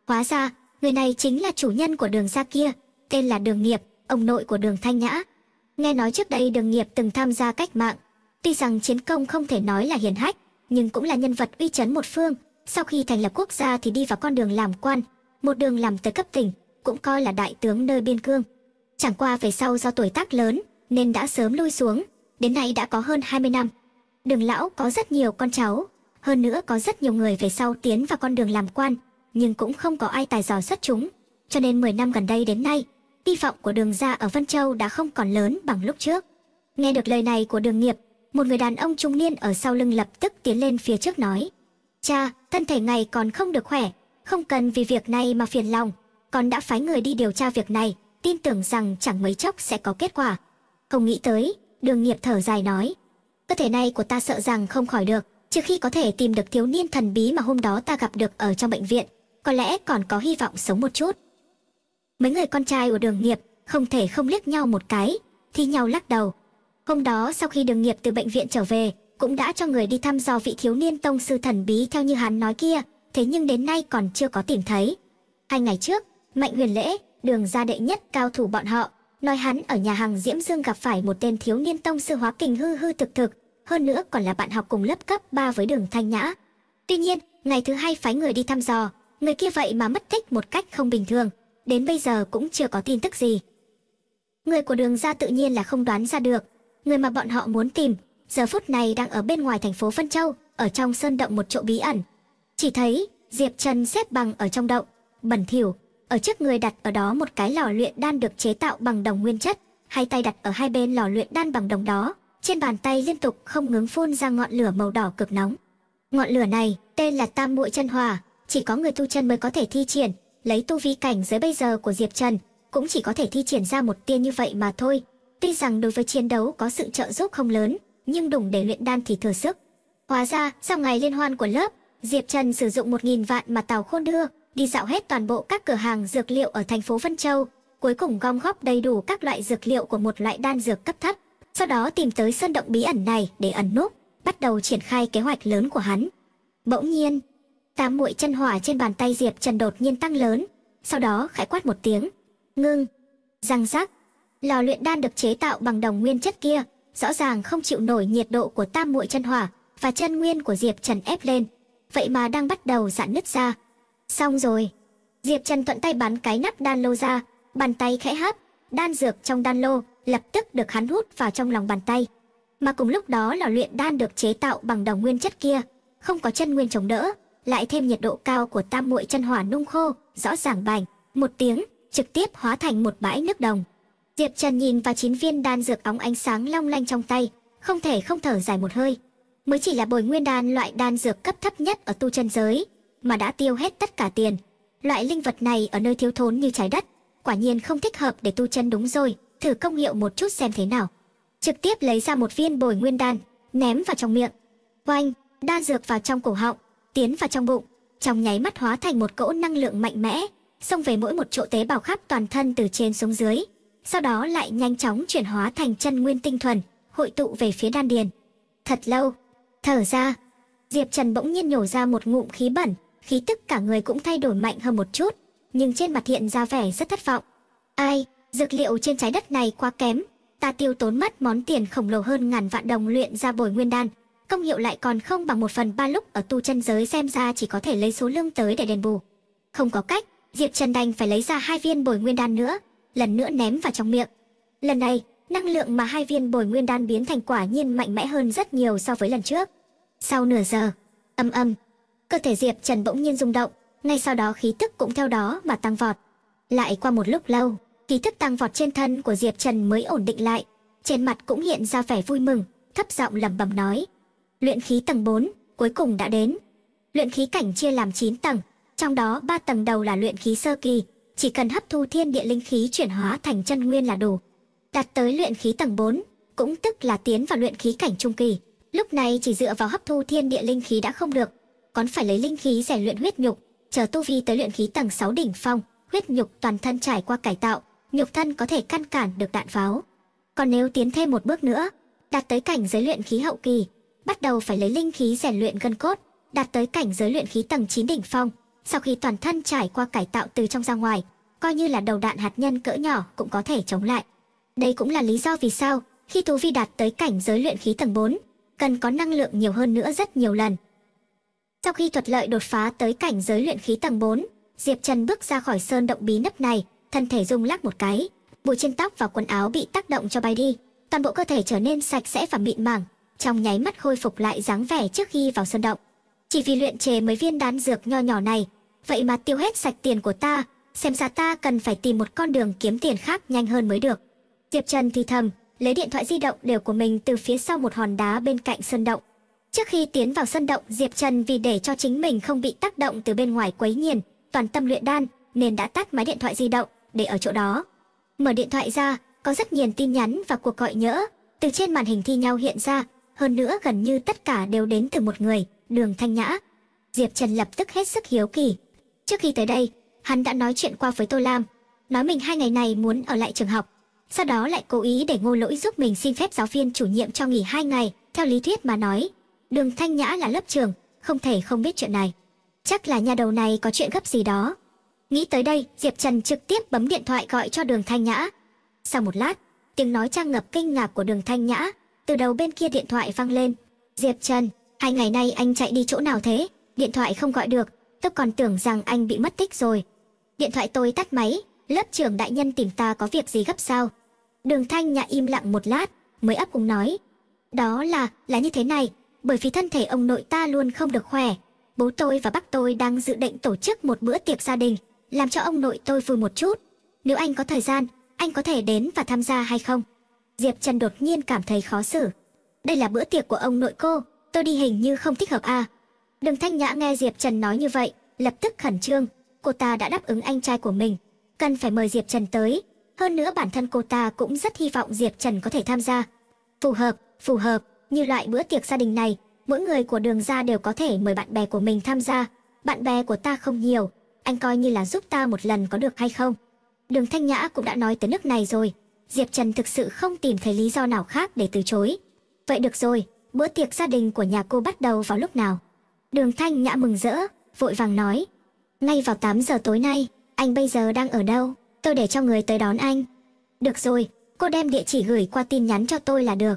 hóa ra người này chính là chủ nhân của đường ra kia tên là đường nghiệp ông nội của đường thanh nhã nghe nói trước đây đường nghiệp từng tham gia cách mạng tuy rằng chiến công không thể nói là hiền hách nhưng cũng là nhân vật uy chấn một phương sau khi thành lập quốc gia thì đi vào con đường làm quan một đường làm tới cấp tỉnh cũng coi là đại tướng nơi biên cương chẳng qua về sau do tuổi tác lớn nên đã sớm lui xuống đến nay đã có hơn 20 năm đường lão có rất nhiều con cháu hơn nữa có rất nhiều người về sau tiến vào con đường làm quan nhưng cũng không có ai tài giỏi xuất chúng cho nên 10 năm gần đây đến nay hy vọng của đường gia ở Vân Châu đã không còn lớn bằng lúc trước nghe được lời này của đường nghiệp một người đàn ông trung niên ở sau lưng lập tức tiến lên phía trước nói cha thân thể ngày còn không được khỏe không cần vì việc này mà phiền lòng con đã phái người đi điều tra việc này tin tưởng rằng chẳng mấy chốc sẽ có kết quả không nghĩ tới đường nghiệp thở dài nói cơ thể này của ta sợ rằng không khỏi được trừ khi có thể tìm được thiếu niên thần bí mà hôm đó ta gặp được ở trong bệnh viện có lẽ còn có hy vọng sống một chút mấy người con trai của đường nghiệp không thể không liếc nhau một cái thi nhau lắc đầu Hôm đó sau khi đường nghiệp từ bệnh viện trở về, cũng đã cho người đi thăm dò vị thiếu niên tông sư thần bí theo như hắn nói kia, thế nhưng đến nay còn chưa có tìm thấy. Hai ngày trước, Mạnh Huyền Lễ, đường gia đệ nhất cao thủ bọn họ, nói hắn ở nhà hàng Diễm Dương gặp phải một tên thiếu niên tông sư hóa kình hư hư thực thực, hơn nữa còn là bạn học cùng lớp cấp 3 với đường Thanh Nhã. Tuy nhiên, ngày thứ hai phái người đi thăm dò, người kia vậy mà mất tích một cách không bình thường, đến bây giờ cũng chưa có tin tức gì. Người của đường gia tự nhiên là không đoán ra được, người mà bọn họ muốn tìm giờ phút này đang ở bên ngoài thành phố phân Châu, ở trong sơn động một chỗ bí ẩn. Chỉ thấy Diệp Trần xếp bằng ở trong động, bẩn thỉu, ở trước người đặt ở đó một cái lò luyện đan được chế tạo bằng đồng nguyên chất, hai tay đặt ở hai bên lò luyện đan bằng đồng đó, trên bàn tay liên tục không ngừng phun ra ngọn lửa màu đỏ cực nóng. Ngọn lửa này tên là Tam Muội Chân hòa chỉ có người tu chân mới có thể thi triển, lấy tu vi cảnh giới bây giờ của Diệp Trần cũng chỉ có thể thi triển ra một tiên như vậy mà thôi, Tuy rằng đối với chiến đấu có sự trợ giúp không lớn, nhưng đủ để luyện đan thì thừa sức. Hóa ra, sau ngày liên hoan của lớp, Diệp Trần sử dụng 1.000 vạn mà Tào Khôn đưa, đi dạo hết toàn bộ các cửa hàng dược liệu ở thành phố Vân Châu, cuối cùng gom góp đầy đủ các loại dược liệu của một loại đan dược cấp thấp, sau đó tìm tới sơn động bí ẩn này để ẩn núp, bắt đầu triển khai kế hoạch lớn của hắn. Bỗng nhiên, tám muội chân hỏa trên bàn tay Diệp Trần đột nhiên tăng lớn, sau đó khải quát một tiếng, ngưng, răng rắc, lò luyện đan được chế tạo bằng đồng nguyên chất kia rõ ràng không chịu nổi nhiệt độ của tam muội chân hỏa và chân nguyên của diệp trần ép lên vậy mà đang bắt đầu giãn nứt ra xong rồi diệp trần thuận tay bắn cái nắp đan lô ra bàn tay khẽ hấp đan dược trong đan lô lập tức được hắn hút vào trong lòng bàn tay mà cùng lúc đó lò luyện đan được chế tạo bằng đồng nguyên chất kia không có chân nguyên chống đỡ lại thêm nhiệt độ cao của tam muội chân hỏa nung khô rõ ràng bành một tiếng trực tiếp hóa thành một bãi nước đồng diệp trần nhìn vào chín viên đan dược óng ánh sáng long lanh trong tay không thể không thở dài một hơi mới chỉ là bồi nguyên đan loại đan dược cấp thấp nhất ở tu chân giới mà đã tiêu hết tất cả tiền loại linh vật này ở nơi thiếu thốn như trái đất quả nhiên không thích hợp để tu chân đúng rồi thử công hiệu một chút xem thế nào trực tiếp lấy ra một viên bồi nguyên đan ném vào trong miệng oanh đan dược vào trong cổ họng tiến vào trong bụng trong nháy mắt hóa thành một cỗ năng lượng mạnh mẽ xông về mỗi một chỗ tế bào khắp toàn thân từ trên xuống dưới sau đó lại nhanh chóng chuyển hóa thành chân nguyên tinh thuần, hội tụ về phía đan điền. Thật lâu, thở ra, Diệp Trần bỗng nhiên nhổ ra một ngụm khí bẩn, khí tức cả người cũng thay đổi mạnh hơn một chút, nhưng trên mặt hiện ra vẻ rất thất vọng. Ai, dược liệu trên trái đất này quá kém, ta tiêu tốn mất món tiền khổng lồ hơn ngàn vạn đồng luyện ra bồi nguyên đan, công hiệu lại còn không bằng một phần ba lúc ở tu chân giới xem ra chỉ có thể lấy số lương tới để đền bù. Không có cách, Diệp Trần đành phải lấy ra hai viên bồi nguyên đan nữa, lần nữa ném vào trong miệng. Lần này, năng lượng mà hai viên bồi nguyên đan biến thành quả nhiên mạnh mẽ hơn rất nhiều so với lần trước. Sau nửa giờ, âm âm, cơ thể Diệp Trần bỗng nhiên rung động, ngay sau đó khí tức cũng theo đó mà tăng vọt. Lại qua một lúc lâu, khí tức tăng vọt trên thân của Diệp Trần mới ổn định lại, trên mặt cũng hiện ra vẻ vui mừng, thấp giọng lẩm bẩm nói: "Luyện khí tầng 4, cuối cùng đã đến." Luyện khí cảnh chia làm 9 tầng, trong đó 3 tầng đầu là luyện khí sơ kỳ, chỉ cần hấp thu thiên địa linh khí chuyển hóa thành chân nguyên là đủ đạt tới luyện khí tầng 4, cũng tức là tiến vào luyện khí cảnh trung kỳ lúc này chỉ dựa vào hấp thu thiên địa linh khí đã không được còn phải lấy linh khí rèn luyện huyết nhục chờ tu vi tới luyện khí tầng 6 đỉnh phong huyết nhục toàn thân trải qua cải tạo nhục thân có thể căn cản được đạn pháo còn nếu tiến thêm một bước nữa đạt tới cảnh giới luyện khí hậu kỳ bắt đầu phải lấy linh khí rèn luyện gân cốt đạt tới cảnh giới luyện khí tầng 9 đỉnh phong sau khi toàn thân trải qua cải tạo từ trong ra ngoài, coi như là đầu đạn hạt nhân cỡ nhỏ cũng có thể chống lại. Đây cũng là lý do vì sao khi thú vi đạt tới cảnh giới luyện khí tầng 4, cần có năng lượng nhiều hơn nữa rất nhiều lần. Sau khi thuật lợi đột phá tới cảnh giới luyện khí tầng 4, Diệp Trần bước ra khỏi sơn động bí nấp này, thân thể rung lắc một cái, bụi trên tóc và quần áo bị tác động cho bay đi, toàn bộ cơ thể trở nên sạch sẽ và mịn màng, trong nháy mắt khôi phục lại dáng vẻ trước khi vào sơn động. Chỉ vì luyện chế mấy viên đan dược nho nhỏ này, vậy mà tiêu hết sạch tiền của ta, xem ra ta cần phải tìm một con đường kiếm tiền khác nhanh hơn mới được. Diệp Trần thì thầm, lấy điện thoại di động đều của mình từ phía sau một hòn đá bên cạnh sơn động. Trước khi tiến vào sân động, Diệp Trần vì để cho chính mình không bị tác động từ bên ngoài quấy nhiền, toàn tâm luyện đan, nên đã tắt máy điện thoại di động, để ở chỗ đó. Mở điện thoại ra, có rất nhiều tin nhắn và cuộc gọi nhỡ, từ trên màn hình thi nhau hiện ra, hơn nữa gần như tất cả đều đến từ một người đường thanh nhã diệp trần lập tức hết sức hiếu kỳ trước khi tới đây hắn đã nói chuyện qua với tô lam nói mình hai ngày này muốn ở lại trường học sau đó lại cố ý để ngô lỗi giúp mình xin phép giáo viên chủ nhiệm cho nghỉ hai ngày theo lý thuyết mà nói đường thanh nhã là lớp trường không thể không biết chuyện này chắc là nhà đầu này có chuyện gấp gì đó nghĩ tới đây diệp trần trực tiếp bấm điện thoại gọi cho đường thanh nhã sau một lát tiếng nói trang ngập kinh ngạc của đường thanh nhã từ đầu bên kia điện thoại vang lên diệp trần hai ngày nay anh chạy đi chỗ nào thế điện thoại không gọi được tôi còn tưởng rằng anh bị mất tích rồi điện thoại tôi tắt máy lớp trưởng đại nhân tìm ta có việc gì gấp sao đường thanh nhã im lặng một lát mới ấp úng nói đó là là như thế này bởi vì thân thể ông nội ta luôn không được khỏe bố tôi và bác tôi đang dự định tổ chức một bữa tiệc gia đình làm cho ông nội tôi vui một chút nếu anh có thời gian anh có thể đến và tham gia hay không diệp trần đột nhiên cảm thấy khó xử đây là bữa tiệc của ông nội cô tôi đi hình như không thích hợp à. Đường Thanh Nhã nghe Diệp Trần nói như vậy, lập tức khẩn trương, cô ta đã đáp ứng anh trai của mình, cần phải mời Diệp Trần tới, hơn nữa bản thân cô ta cũng rất hy vọng Diệp Trần có thể tham gia. Phù hợp, phù hợp, như loại bữa tiệc gia đình này, mỗi người của đường ra đều có thể mời bạn bè của mình tham gia, bạn bè của ta không nhiều, anh coi như là giúp ta một lần có được hay không. Đường Thanh Nhã cũng đã nói tới nước này rồi, Diệp Trần thực sự không tìm thấy lý do nào khác để từ chối. Vậy được rồi, bữa tiệc gia đình của nhà cô bắt đầu vào lúc nào đường thanh nhã mừng rỡ vội vàng nói ngay vào 8 giờ tối nay anh bây giờ đang ở đâu tôi để cho người tới đón anh được rồi cô đem địa chỉ gửi qua tin nhắn cho tôi là được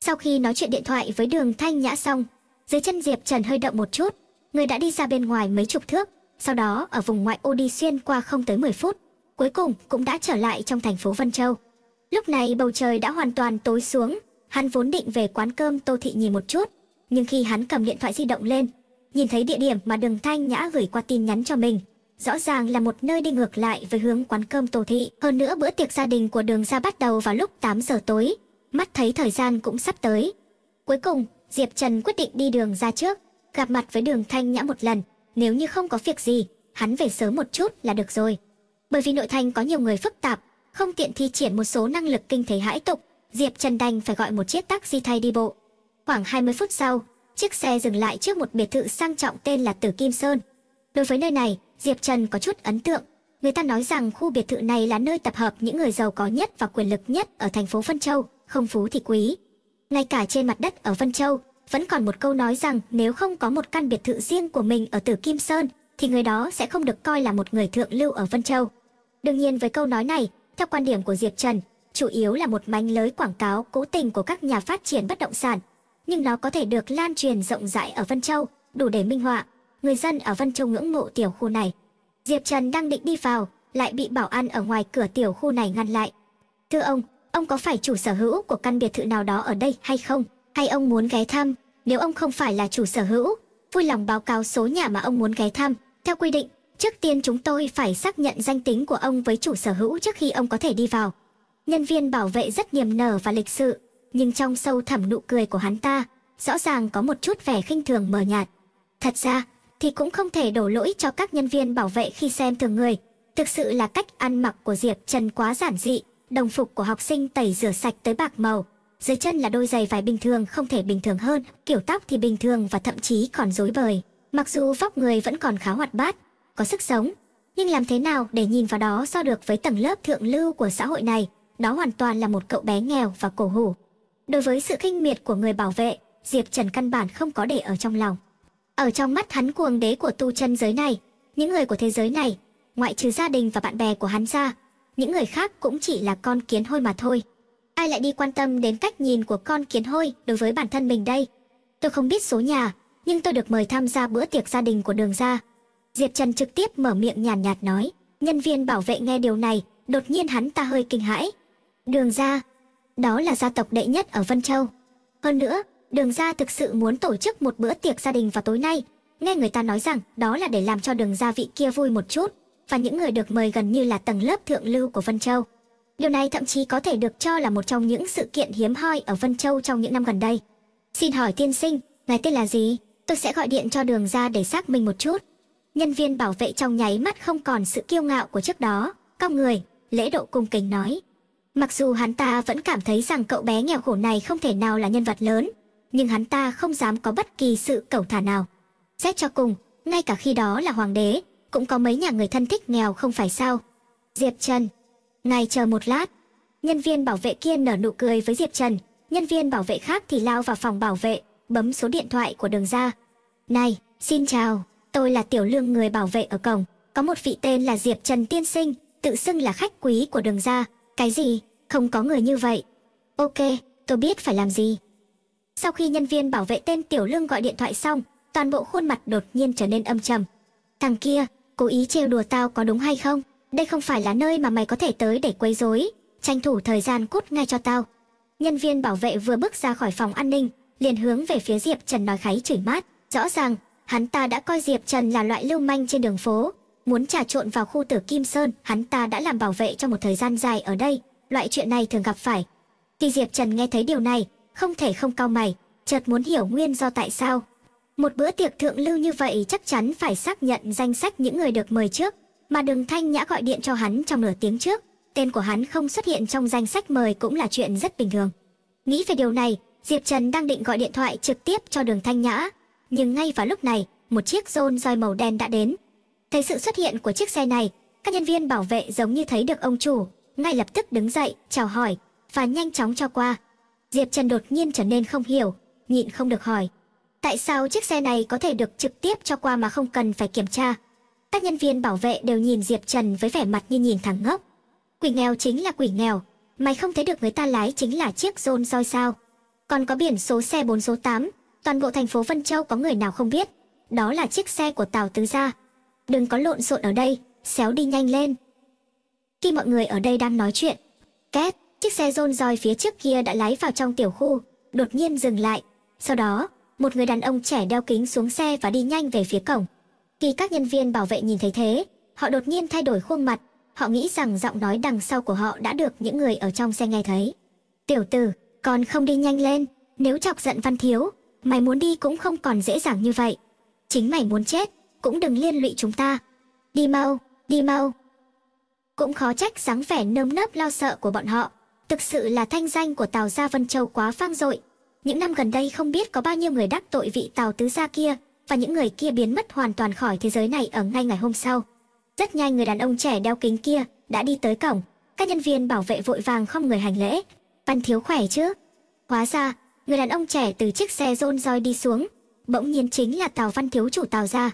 sau khi nói chuyện điện thoại với đường thanh nhã xong dưới chân diệp trần hơi động một chút người đã đi ra bên ngoài mấy chục thước sau đó ở vùng ngoại ô đi xuyên qua không tới 10 phút cuối cùng cũng đã trở lại trong thành phố vân châu lúc này bầu trời đã hoàn toàn tối xuống hắn vốn định về quán cơm tô thị nhìn một chút nhưng khi hắn cầm điện thoại di động lên nhìn thấy địa điểm mà đường thanh nhã gửi qua tin nhắn cho mình rõ ràng là một nơi đi ngược lại với hướng quán cơm tô thị hơn nữa bữa tiệc gia đình của đường ra bắt đầu vào lúc 8 giờ tối mắt thấy thời gian cũng sắp tới cuối cùng diệp trần quyết định đi đường ra trước gặp mặt với đường thanh nhã một lần nếu như không có việc gì hắn về sớm một chút là được rồi bởi vì nội thành có nhiều người phức tạp không tiện thi triển một số năng lực kinh thế hãi tục Diệp Trần đành phải gọi một chiếc taxi thay đi bộ. Khoảng 20 phút sau, chiếc xe dừng lại trước một biệt thự sang trọng tên là Tử Kim Sơn. Đối với nơi này, Diệp Trần có chút ấn tượng. Người ta nói rằng khu biệt thự này là nơi tập hợp những người giàu có nhất và quyền lực nhất ở thành phố Vân Châu, không phú thì quý. Ngay cả trên mặt đất ở Vân Châu, vẫn còn một câu nói rằng nếu không có một căn biệt thự riêng của mình ở Tử Kim Sơn, thì người đó sẽ không được coi là một người thượng lưu ở Vân Châu. Đương nhiên với câu nói này, theo quan điểm của Diệp Trần, chủ yếu là một mánh lưới quảng cáo cố tình của các nhà phát triển bất động sản, nhưng nó có thể được lan truyền rộng rãi ở Vân Châu, đủ để minh họa người dân ở Vân Châu ngưỡng mộ tiểu khu này. Diệp Trần đang định đi vào, lại bị bảo an ở ngoài cửa tiểu khu này ngăn lại. "Thưa ông, ông có phải chủ sở hữu của căn biệt thự nào đó ở đây hay không? Hay ông muốn ghé thăm? Nếu ông không phải là chủ sở hữu, vui lòng báo cáo số nhà mà ông muốn ghé thăm. Theo quy định, trước tiên chúng tôi phải xác nhận danh tính của ông với chủ sở hữu trước khi ông có thể đi vào." nhân viên bảo vệ rất niềm nở và lịch sự, nhưng trong sâu thẳm nụ cười của hắn ta, rõ ràng có một chút vẻ khinh thường mờ nhạt. Thật ra, thì cũng không thể đổ lỗi cho các nhân viên bảo vệ khi xem thường người. Thực sự là cách ăn mặc của Diệp Trần quá giản dị, đồng phục của học sinh tẩy rửa sạch tới bạc màu. Dưới chân là đôi giày vải bình thường không thể bình thường hơn, kiểu tóc thì bình thường và thậm chí còn rối bời. Mặc dù vóc người vẫn còn khá hoạt bát, có sức sống, nhưng làm thế nào để nhìn vào đó so được với tầng lớp thượng lưu của xã hội này? Đó hoàn toàn là một cậu bé nghèo và cổ hủ. Đối với sự khinh miệt của người bảo vệ, Diệp Trần căn bản không có để ở trong lòng. Ở trong mắt hắn cuồng đế của tu chân giới này, những người của thế giới này, ngoại trừ gia đình và bạn bè của hắn ra, những người khác cũng chỉ là con kiến hôi mà thôi. Ai lại đi quan tâm đến cách nhìn của con kiến hôi đối với bản thân mình đây? Tôi không biết số nhà, nhưng tôi được mời tham gia bữa tiệc gia đình của đường gia. Diệp Trần trực tiếp mở miệng nhàn nhạt, nhạt nói. Nhân viên bảo vệ nghe điều này, đột nhiên hắn ta hơi kinh hãi đường gia đó là gia tộc đệ nhất ở vân châu hơn nữa đường gia thực sự muốn tổ chức một bữa tiệc gia đình vào tối nay nghe người ta nói rằng đó là để làm cho đường gia vị kia vui một chút và những người được mời gần như là tầng lớp thượng lưu của vân châu điều này thậm chí có thể được cho là một trong những sự kiện hiếm hoi ở vân châu trong những năm gần đây xin hỏi tiên sinh ngài tên là gì tôi sẽ gọi điện cho đường ra để xác minh một chút nhân viên bảo vệ trong nháy mắt không còn sự kiêu ngạo của trước đó cong người lễ độ cung kính nói Mặc dù hắn ta vẫn cảm thấy rằng cậu bé nghèo khổ này không thể nào là nhân vật lớn, nhưng hắn ta không dám có bất kỳ sự cẩu thả nào. Xét cho cùng, ngay cả khi đó là hoàng đế, cũng có mấy nhà người thân thích nghèo không phải sao. Diệp Trần, ngài chờ một lát. Nhân viên bảo vệ kia nở nụ cười với Diệp Trần, nhân viên bảo vệ khác thì lao vào phòng bảo vệ, bấm số điện thoại của đường ra. Này, xin chào, tôi là tiểu lương người bảo vệ ở cổng, có một vị tên là Diệp Trần Tiên Sinh, tự xưng là khách quý của đường ra. Cái gì? Không có người như vậy. Ok, tôi biết phải làm gì. Sau khi nhân viên bảo vệ tên Tiểu Lương gọi điện thoại xong, toàn bộ khuôn mặt đột nhiên trở nên âm trầm. Thằng kia, cố ý trêu đùa tao có đúng hay không? Đây không phải là nơi mà mày có thể tới để quấy rối, tranh thủ thời gian cút ngay cho tao. Nhân viên bảo vệ vừa bước ra khỏi phòng an ninh, liền hướng về phía Diệp Trần nói kháy chửi mát, rõ ràng hắn ta đã coi Diệp Trần là loại lưu manh trên đường phố, muốn trà trộn vào khu tử Kim Sơn, hắn ta đã làm bảo vệ trong một thời gian dài ở đây, loại chuyện này thường gặp phải. Kỳ Diệp Trần nghe thấy điều này, không thể không cao mày, chợt muốn hiểu nguyên do tại sao. Một bữa tiệc thượng lưu như vậy chắc chắn phải xác nhận danh sách những người được mời trước, mà Đường Thanh Nhã gọi điện cho hắn trong nửa tiếng trước, tên của hắn không xuất hiện trong danh sách mời cũng là chuyện rất bình thường. Nghĩ về điều này, Diệp Trần đang định gọi điện thoại trực tiếp cho Đường Thanh Nhã, nhưng ngay vào lúc này, một chiếc rôn roi màu đen đã đến, thấy sự xuất hiện của chiếc xe này các nhân viên bảo vệ giống như thấy được ông chủ ngay lập tức đứng dậy chào hỏi và nhanh chóng cho qua diệp trần đột nhiên trở nên không hiểu nhịn không được hỏi tại sao chiếc xe này có thể được trực tiếp cho qua mà không cần phải kiểm tra các nhân viên bảo vệ đều nhìn diệp trần với vẻ mặt như nhìn thẳng ngốc quỷ nghèo chính là quỷ nghèo mày không thấy được người ta lái chính là chiếc rôn roi sao còn có biển số xe 4 số 8, toàn bộ thành phố Vân Châu có người nào không biết. Đó là chiếc xe của Tào Tứ Gia đừng có lộn xộn ở đây xéo đi nhanh lên khi mọi người ở đây đang nói chuyện két chiếc xe rôn roi phía trước kia đã lái vào trong tiểu khu đột nhiên dừng lại sau đó một người đàn ông trẻ đeo kính xuống xe và đi nhanh về phía cổng khi các nhân viên bảo vệ nhìn thấy thế họ đột nhiên thay đổi khuôn mặt họ nghĩ rằng giọng nói đằng sau của họ đã được những người ở trong xe nghe thấy tiểu tử còn không đi nhanh lên nếu chọc giận văn thiếu mày muốn đi cũng không còn dễ dàng như vậy chính mày muốn chết cũng đừng liên lụy chúng ta đi mau đi mau cũng khó trách dáng vẻ nơm nớp lo sợ của bọn họ thực sự là thanh danh của tào gia vân châu quá phang dội những năm gần đây không biết có bao nhiêu người đắc tội vị tào tứ gia kia và những người kia biến mất hoàn toàn khỏi thế giới này ở ngay ngày hôm sau rất nhanh người đàn ông trẻ đeo kính kia đã đi tới cổng các nhân viên bảo vệ vội vàng không người hành lễ văn thiếu khỏe chứ hóa ra người đàn ông trẻ từ chiếc xe rôn roi đi xuống bỗng nhiên chính là tào văn thiếu chủ tào gia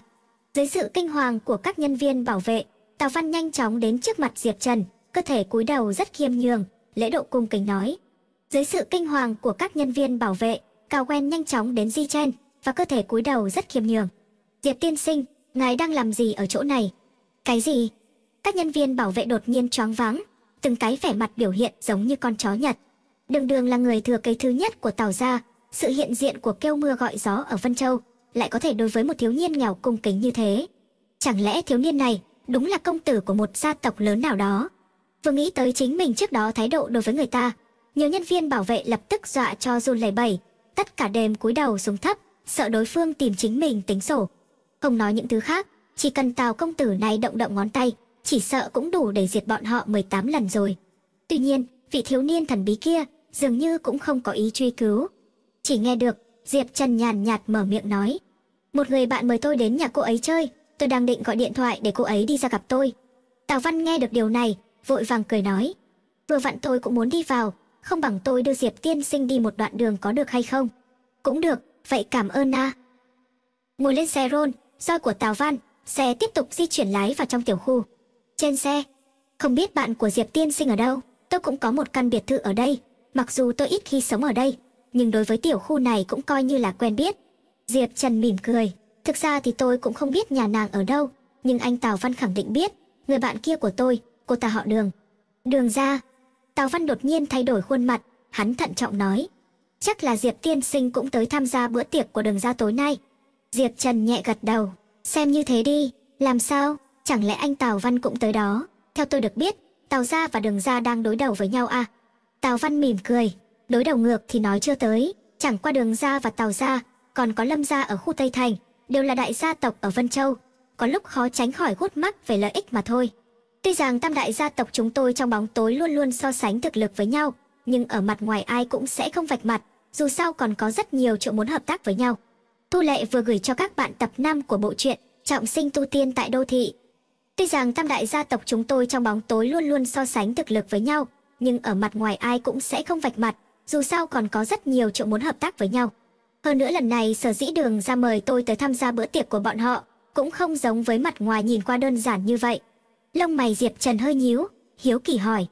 dưới sự kinh hoàng của các nhân viên bảo vệ, Tào Văn nhanh chóng đến trước mặt Diệp Trần, cơ thể cúi đầu rất khiêm nhường, lễ độ cung kính nói. Dưới sự kinh hoàng của các nhân viên bảo vệ, Cao Quen nhanh chóng đến Di Chen và cơ thể cúi đầu rất khiêm nhường. Diệp tiên sinh, ngài đang làm gì ở chỗ này? Cái gì? Các nhân viên bảo vệ đột nhiên choáng váng, từng cái vẻ mặt biểu hiện giống như con chó nhật. Đường đường là người thừa kế thứ nhất của Tào gia, sự hiện diện của kêu mưa gọi gió ở Vân Châu lại có thể đối với một thiếu niên nghèo cung kính như thế chẳng lẽ thiếu niên này đúng là công tử của một gia tộc lớn nào đó vừa nghĩ tới chính mình trước đó thái độ đối với người ta nhiều nhân viên bảo vệ lập tức dọa cho run lẩy bẩy tất cả đêm cúi đầu xuống thấp sợ đối phương tìm chính mình tính sổ không nói những thứ khác chỉ cần tào công tử này động động ngón tay chỉ sợ cũng đủ để diệt bọn họ 18 lần rồi tuy nhiên vị thiếu niên thần bí kia dường như cũng không có ý truy cứu chỉ nghe được diệp trần nhàn nhạt mở miệng nói một người bạn mời tôi đến nhà cô ấy chơi tôi đang định gọi điện thoại để cô ấy đi ra gặp tôi tào văn nghe được điều này vội vàng cười nói vừa vặn tôi cũng muốn đi vào không bằng tôi đưa diệp tiên sinh đi một đoạn đường có được hay không cũng được vậy cảm ơn a à. ngồi lên xe rôn roi của tào văn xe tiếp tục di chuyển lái vào trong tiểu khu trên xe không biết bạn của diệp tiên sinh ở đâu tôi cũng có một căn biệt thự ở đây mặc dù tôi ít khi sống ở đây nhưng đối với tiểu khu này cũng coi như là quen biết. Diệp Trần mỉm cười, thực ra thì tôi cũng không biết nhà nàng ở đâu, nhưng anh Tào Văn khẳng định biết, người bạn kia của tôi, cô ta họ Đường. Đường ra, Tào Văn đột nhiên thay đổi khuôn mặt, hắn thận trọng nói. Chắc là Diệp Tiên Sinh cũng tới tham gia bữa tiệc của đường ra tối nay. Diệp Trần nhẹ gật đầu, xem như thế đi, làm sao, chẳng lẽ anh Tào Văn cũng tới đó, theo tôi được biết, Tào Gia và Đường Gia đang đối đầu với nhau à? Tào Văn mỉm cười, đối đầu ngược thì nói chưa tới chẳng qua đường gia và tàu gia còn có lâm gia ở khu tây thành đều là đại gia tộc ở vân châu có lúc khó tránh khỏi gút mắt về lợi ích mà thôi tuy rằng tam đại gia tộc chúng tôi trong bóng tối luôn luôn so sánh thực lực với nhau nhưng ở mặt ngoài ai cũng sẽ không vạch mặt dù sao còn có rất nhiều chỗ muốn hợp tác với nhau thu lệ vừa gửi cho các bạn tập 5 của bộ truyện trọng sinh tu tiên tại đô thị tuy rằng tam đại gia tộc chúng tôi trong bóng tối luôn luôn so sánh thực lực với nhau nhưng ở mặt ngoài ai cũng sẽ không vạch mặt dù sao còn có rất nhiều chỗ muốn hợp tác với nhau. Hơn nữa lần này sở dĩ đường ra mời tôi tới tham gia bữa tiệc của bọn họ, cũng không giống với mặt ngoài nhìn qua đơn giản như vậy. Lông mày Diệp Trần hơi nhíu, hiếu kỳ hỏi.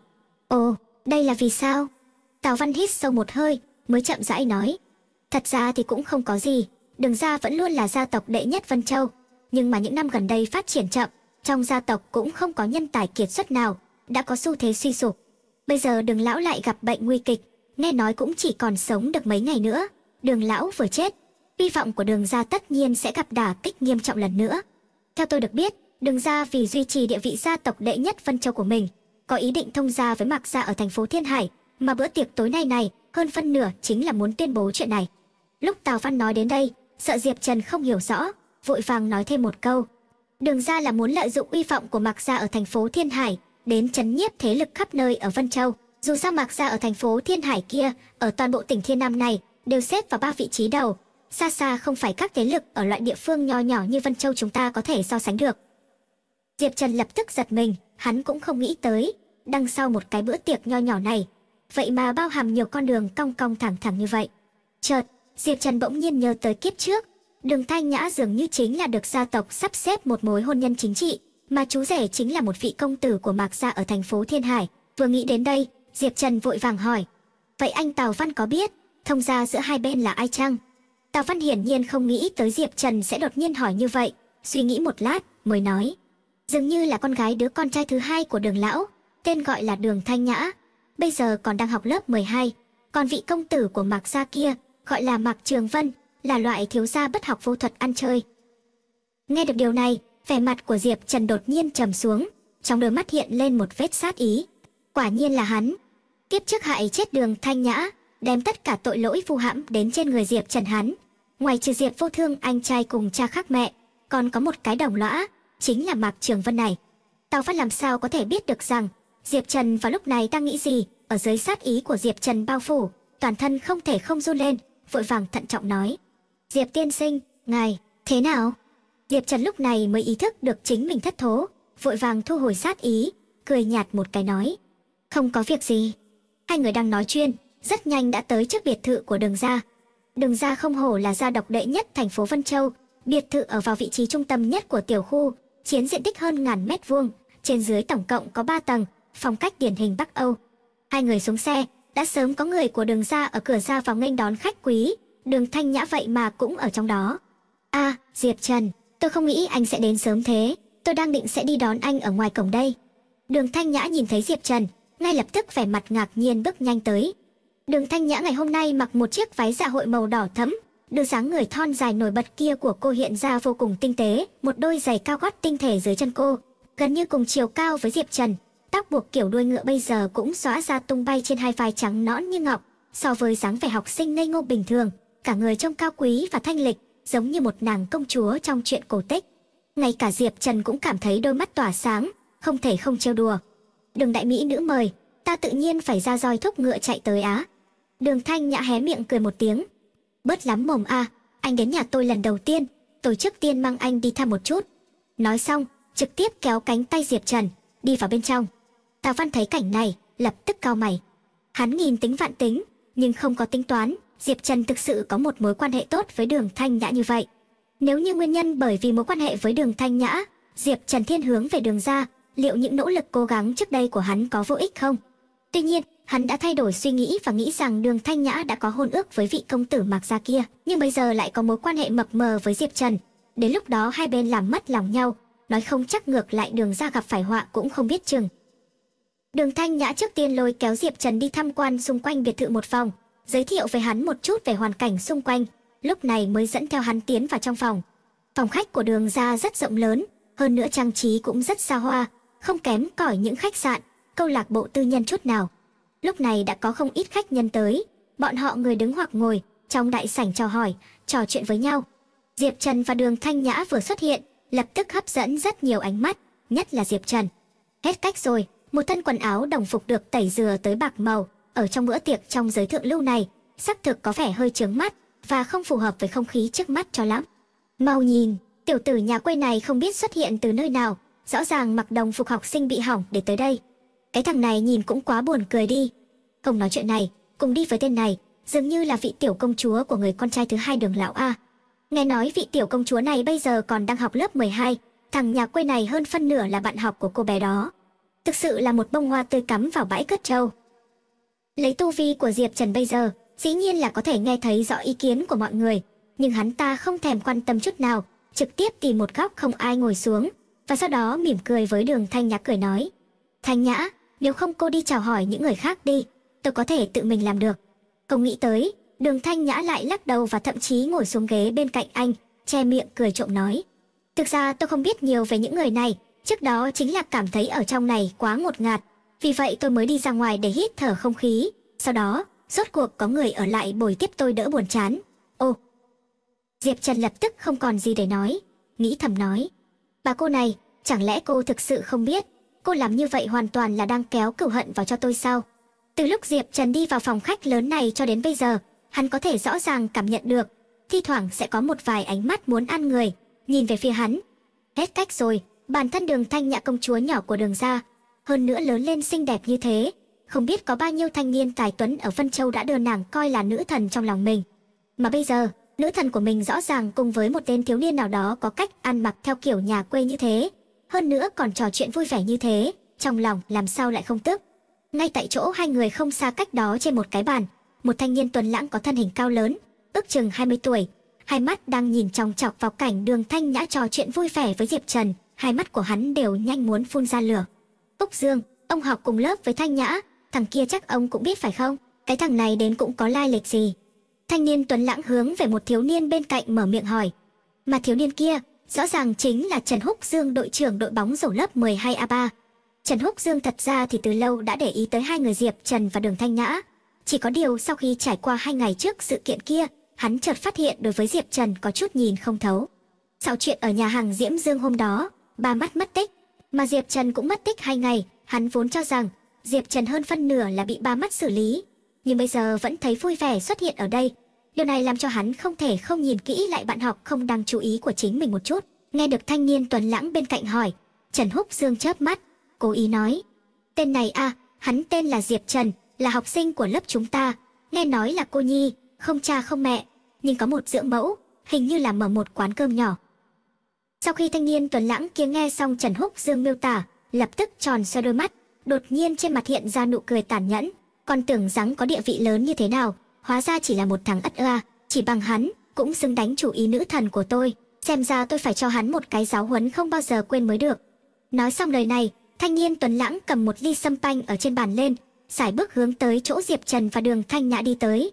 Ồ, đây là vì sao? Tào Văn hít sâu một hơi, mới chậm rãi nói. Thật ra thì cũng không có gì, đường ra vẫn luôn là gia tộc đệ nhất Vân Châu. Nhưng mà những năm gần đây phát triển chậm, trong gia tộc cũng không có nhân tài kiệt xuất nào, đã có xu thế suy sụp. Bây giờ đường lão lại gặp bệnh nguy kịch, nghe nói cũng chỉ còn sống được mấy ngày nữa đường lão vừa chết hy vọng của đường gia tất nhiên sẽ gặp đả kích nghiêm trọng lần nữa theo tôi được biết đường gia vì duy trì địa vị gia tộc đệ nhất vân châu của mình có ý định thông gia với mạc gia ở thành phố thiên hải mà bữa tiệc tối nay này hơn phân nửa chính là muốn tuyên bố chuyện này lúc tào văn nói đến đây sợ diệp trần không hiểu rõ vội vàng nói thêm một câu đường gia là muốn lợi dụng uy vọng của mạc gia ở thành phố thiên hải đến chấn nhiếp thế lực khắp nơi ở vân châu dù sao Mạc Gia ở thành phố Thiên Hải kia, ở toàn bộ tỉnh Thiên Nam này, đều xếp vào ba vị trí đầu. Xa xa không phải các thế lực ở loại địa phương nho nhỏ như Vân Châu chúng ta có thể so sánh được. Diệp Trần lập tức giật mình, hắn cũng không nghĩ tới, đằng sau một cái bữa tiệc nho nhỏ này, vậy mà bao hàm nhiều con đường cong cong thẳng thẳng như vậy. Chợt, Diệp Trần bỗng nhiên nhớ tới kiếp trước, đường thanh nhã dường như chính là được gia tộc sắp xếp một mối hôn nhân chính trị, mà chú rể chính là một vị công tử của Mạc Gia ở thành phố Thiên Hải. Vừa nghĩ đến đây, Diệp Trần vội vàng hỏi. Vậy anh Tào Văn có biết, thông gia giữa hai bên là ai chăng? Tào Văn hiển nhiên không nghĩ tới Diệp Trần sẽ đột nhiên hỏi như vậy, suy nghĩ một lát, mới nói. Dường như là con gái đứa con trai thứ hai của đường lão, tên gọi là đường Thanh Nhã. Bây giờ còn đang học lớp 12, còn vị công tử của Mạc Gia kia, gọi là Mạc Trường Vân, là loại thiếu gia bất học vô thuật ăn chơi. Nghe được điều này, vẻ mặt của Diệp Trần đột nhiên trầm xuống, trong đôi mắt hiện lên một vết sát ý. Quả nhiên là hắn, kiếp trước hại chết đường thanh nhã đem tất cả tội lỗi vu hãm đến trên người diệp trần hắn ngoài trừ diệp vô thương anh trai cùng cha khác mẹ còn có một cái đồng lõa chính là mạc trường vân này tao phát làm sao có thể biết được rằng diệp trần vào lúc này đang nghĩ gì ở dưới sát ý của diệp trần bao phủ toàn thân không thể không run lên vội vàng thận trọng nói diệp tiên sinh ngài thế nào diệp trần lúc này mới ý thức được chính mình thất thố vội vàng thu hồi sát ý cười nhạt một cái nói không có việc gì hai người đang nói chuyện rất nhanh đã tới trước biệt thự của đường gia đường gia không hổ là gia độc đệ nhất thành phố vân châu biệt thự ở vào vị trí trung tâm nhất của tiểu khu chiếm diện tích hơn ngàn mét vuông trên dưới tổng cộng có 3 tầng phong cách điển hình bắc âu hai người xuống xe đã sớm có người của đường Gia ở cửa ra vào nghênh đón khách quý đường thanh nhã vậy mà cũng ở trong đó a à, diệp trần tôi không nghĩ anh sẽ đến sớm thế tôi đang định sẽ đi đón anh ở ngoài cổng đây đường thanh nhã nhìn thấy diệp trần ngay lập tức vẻ mặt ngạc nhiên bước nhanh tới đường thanh nhã ngày hôm nay mặc một chiếc váy dạ hội màu đỏ thẫm đường sáng người thon dài nổi bật kia của cô hiện ra vô cùng tinh tế một đôi giày cao gót tinh thể dưới chân cô gần như cùng chiều cao với diệp trần tóc buộc kiểu đuôi ngựa bây giờ cũng xóa ra tung bay trên hai vai trắng nõn như ngọc so với dáng vẻ học sinh ngây ngô bình thường cả người trông cao quý và thanh lịch giống như một nàng công chúa trong chuyện cổ tích ngay cả diệp trần cũng cảm thấy đôi mắt tỏa sáng không thể không trêu đùa đường đại mỹ nữ mời ta tự nhiên phải ra roi thúc ngựa chạy tới á đường thanh nhã hé miệng cười một tiếng bớt lắm mồm a à, anh đến nhà tôi lần đầu tiên tôi trước tiên mang anh đi thăm một chút nói xong trực tiếp kéo cánh tay diệp trần đi vào bên trong tào văn thấy cảnh này lập tức cao mày hắn nghìn tính vạn tính nhưng không có tính toán diệp trần thực sự có một mối quan hệ tốt với đường thanh nhã như vậy nếu như nguyên nhân bởi vì mối quan hệ với đường thanh nhã diệp trần thiên hướng về đường ra liệu những nỗ lực cố gắng trước đây của hắn có vô ích không tuy nhiên hắn đã thay đổi suy nghĩ và nghĩ rằng đường thanh nhã đã có hôn ước với vị công tử mặc gia kia nhưng bây giờ lại có mối quan hệ mập mờ với diệp trần đến lúc đó hai bên làm mất lòng nhau nói không chắc ngược lại đường ra gặp phải họa cũng không biết chừng đường thanh nhã trước tiên lôi kéo diệp trần đi tham quan xung quanh biệt thự một phòng giới thiệu với hắn một chút về hoàn cảnh xung quanh lúc này mới dẫn theo hắn tiến vào trong phòng phòng khách của đường ra rất rộng lớn hơn nữa trang trí cũng rất xa hoa không kém cỏi những khách sạn, câu lạc bộ tư nhân chút nào. Lúc này đã có không ít khách nhân tới, bọn họ người đứng hoặc ngồi, trong đại sảnh chào hỏi, trò chuyện với nhau. Diệp Trần và Đường Thanh Nhã vừa xuất hiện, lập tức hấp dẫn rất nhiều ánh mắt, nhất là Diệp Trần. Hết cách rồi, một thân quần áo đồng phục được tẩy dừa tới bạc màu, ở trong bữa tiệc trong giới thượng lưu này, sắc thực có vẻ hơi chướng mắt và không phù hợp với không khí trước mắt cho lắm. Mau nhìn, tiểu tử nhà quê này không biết xuất hiện từ nơi nào, rõ ràng mặc đồng phục học sinh bị hỏng để tới đây cái thằng này nhìn cũng quá buồn cười đi không nói chuyện này cùng đi với tên này dường như là vị tiểu công chúa của người con trai thứ hai đường lão a nghe nói vị tiểu công chúa này bây giờ còn đang học lớp 12, thằng nhà quê này hơn phân nửa là bạn học của cô bé đó thực sự là một bông hoa tươi cắm vào bãi cất trâu lấy tu vi của diệp trần bây giờ dĩ nhiên là có thể nghe thấy rõ ý kiến của mọi người nhưng hắn ta không thèm quan tâm chút nào trực tiếp tìm một góc không ai ngồi xuống và sau đó mỉm cười với đường thanh nhã cười nói thanh nhã nếu không cô đi chào hỏi những người khác đi tôi có thể tự mình làm được không nghĩ tới đường thanh nhã lại lắc đầu và thậm chí ngồi xuống ghế bên cạnh anh che miệng cười trộm nói thực ra tôi không biết nhiều về những người này trước đó chính là cảm thấy ở trong này quá ngột ngạt vì vậy tôi mới đi ra ngoài để hít thở không khí sau đó rốt cuộc có người ở lại bồi tiếp tôi đỡ buồn chán ô diệp trần lập tức không còn gì để nói nghĩ thầm nói bà cô này chẳng lẽ cô thực sự không biết cô làm như vậy hoàn toàn là đang kéo cửu hận vào cho tôi sao từ lúc diệp trần đi vào phòng khách lớn này cho đến bây giờ hắn có thể rõ ràng cảm nhận được thi thoảng sẽ có một vài ánh mắt muốn ăn người nhìn về phía hắn hết cách rồi bản thân đường thanh nhạ công chúa nhỏ của đường ra hơn nữa lớn lên xinh đẹp như thế không biết có bao nhiêu thanh niên tài tuấn ở Vân châu đã đưa nàng coi là nữ thần trong lòng mình mà bây giờ nữ thần của mình rõ ràng cùng với một tên thiếu niên nào đó có cách ăn mặc theo kiểu nhà quê như thế. Hơn nữa còn trò chuyện vui vẻ như thế, trong lòng làm sao lại không tức. Ngay tại chỗ hai người không xa cách đó trên một cái bàn, một thanh niên tuần lãng có thân hình cao lớn, ước chừng 20 tuổi, hai mắt đang nhìn trong chọc vào cảnh đường thanh nhã trò chuyện vui vẻ với Diệp Trần, hai mắt của hắn đều nhanh muốn phun ra lửa. Úc Dương, ông học cùng lớp với thanh nhã, thằng kia chắc ông cũng biết phải không? Cái thằng này đến cũng có lai lịch gì, thanh niên tuấn lãng hướng về một thiếu niên bên cạnh mở miệng hỏi mà thiếu niên kia rõ ràng chính là trần húc dương đội trưởng đội bóng rổ lớp 12 a 3 trần húc dương thật ra thì từ lâu đã để ý tới hai người diệp trần và đường thanh nhã chỉ có điều sau khi trải qua hai ngày trước sự kiện kia hắn chợt phát hiện đối với diệp trần có chút nhìn không thấu sau chuyện ở nhà hàng diễm dương hôm đó ba mắt mất tích mà diệp trần cũng mất tích hai ngày hắn vốn cho rằng diệp trần hơn phân nửa là bị ba mắt xử lý nhưng bây giờ vẫn thấy vui vẻ xuất hiện ở đây. Điều này làm cho hắn không thể không nhìn kỹ lại bạn học không đang chú ý của chính mình một chút. Nghe được thanh niên tuần lãng bên cạnh hỏi, Trần Húc Dương chớp mắt, cố ý nói. Tên này à, hắn tên là Diệp Trần, là học sinh của lớp chúng ta, nghe nói là cô Nhi, không cha không mẹ, nhưng có một dưỡng mẫu, hình như là mở một quán cơm nhỏ. Sau khi thanh niên tuần lãng kia nghe xong Trần Húc Dương miêu tả, lập tức tròn xoay đôi mắt, đột nhiên trên mặt hiện ra nụ cười tàn nhẫn, còn tưởng rằng có địa vị lớn như thế nào hóa ra chỉ là một thằng ất ưa chỉ bằng hắn cũng xứng đánh chủ ý nữ thần của tôi xem ra tôi phải cho hắn một cái giáo huấn không bao giờ quên mới được nói xong lời này thanh niên tuấn lãng cầm một ly sâm panh ở trên bàn lên sải bước hướng tới chỗ diệp trần và đường thanh nhã đi tới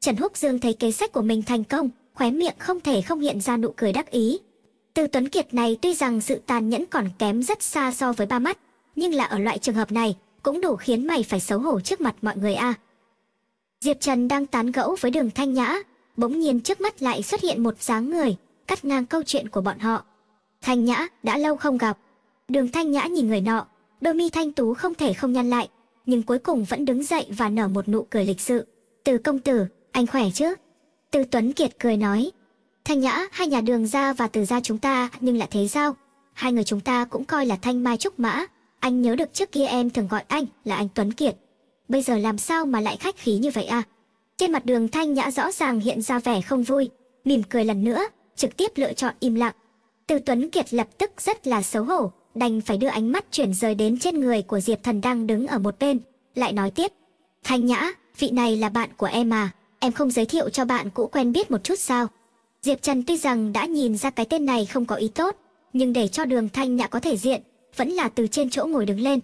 trần húc dương thấy kế sách của mình thành công khóe miệng không thể không hiện ra nụ cười đắc ý từ tuấn kiệt này tuy rằng sự tàn nhẫn còn kém rất xa so với ba mắt nhưng là ở loại trường hợp này cũng đủ khiến mày phải xấu hổ trước mặt mọi người à diệp trần đang tán gẫu với đường thanh nhã bỗng nhiên trước mắt lại xuất hiện một dáng người cắt ngang câu chuyện của bọn họ thanh nhã đã lâu không gặp đường thanh nhã nhìn người nọ đôi mi thanh tú không thể không nhăn lại nhưng cuối cùng vẫn đứng dậy và nở một nụ cười lịch sự từ công tử anh khỏe chứ từ tuấn kiệt cười nói thanh nhã hai nhà đường ra và từ ra chúng ta nhưng là thế giao hai người chúng ta cũng coi là thanh mai trúc mã anh nhớ được trước kia em thường gọi anh là anh Tuấn Kiệt. Bây giờ làm sao mà lại khách khí như vậy à? Trên mặt đường Thanh Nhã rõ ràng hiện ra vẻ không vui, mỉm cười lần nữa, trực tiếp lựa chọn im lặng. Từ Tuấn Kiệt lập tức rất là xấu hổ, đành phải đưa ánh mắt chuyển rời đến trên người của Diệp Thần đang đứng ở một bên, lại nói tiếp. Thanh Nhã, vị này là bạn của em à, em không giới thiệu cho bạn cũ quen biết một chút sao? Diệp Trần tuy rằng đã nhìn ra cái tên này không có ý tốt, nhưng để cho đường Thanh Nhã có thể diện, vẫn là từ trên chỗ ngồi đứng lên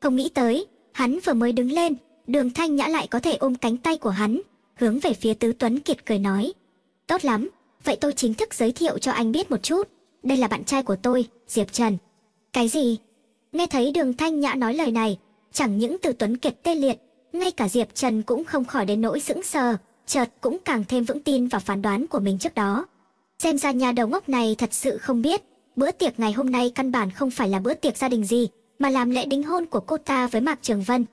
không nghĩ tới hắn vừa mới đứng lên đường thanh nhã lại có thể ôm cánh tay của hắn hướng về phía tứ tuấn kiệt cười nói tốt lắm vậy tôi chính thức giới thiệu cho anh biết một chút đây là bạn trai của tôi diệp trần cái gì nghe thấy đường thanh nhã nói lời này chẳng những tứ tuấn kiệt tê liệt ngay cả diệp trần cũng không khỏi đến nỗi sững sờ chợt cũng càng thêm vững tin vào phán đoán của mình trước đó xem ra nhà đầu ngốc này thật sự không biết bữa tiệc ngày hôm nay căn bản không phải là bữa tiệc gia đình gì mà làm lễ đính hôn của cô ta với mạc trường vân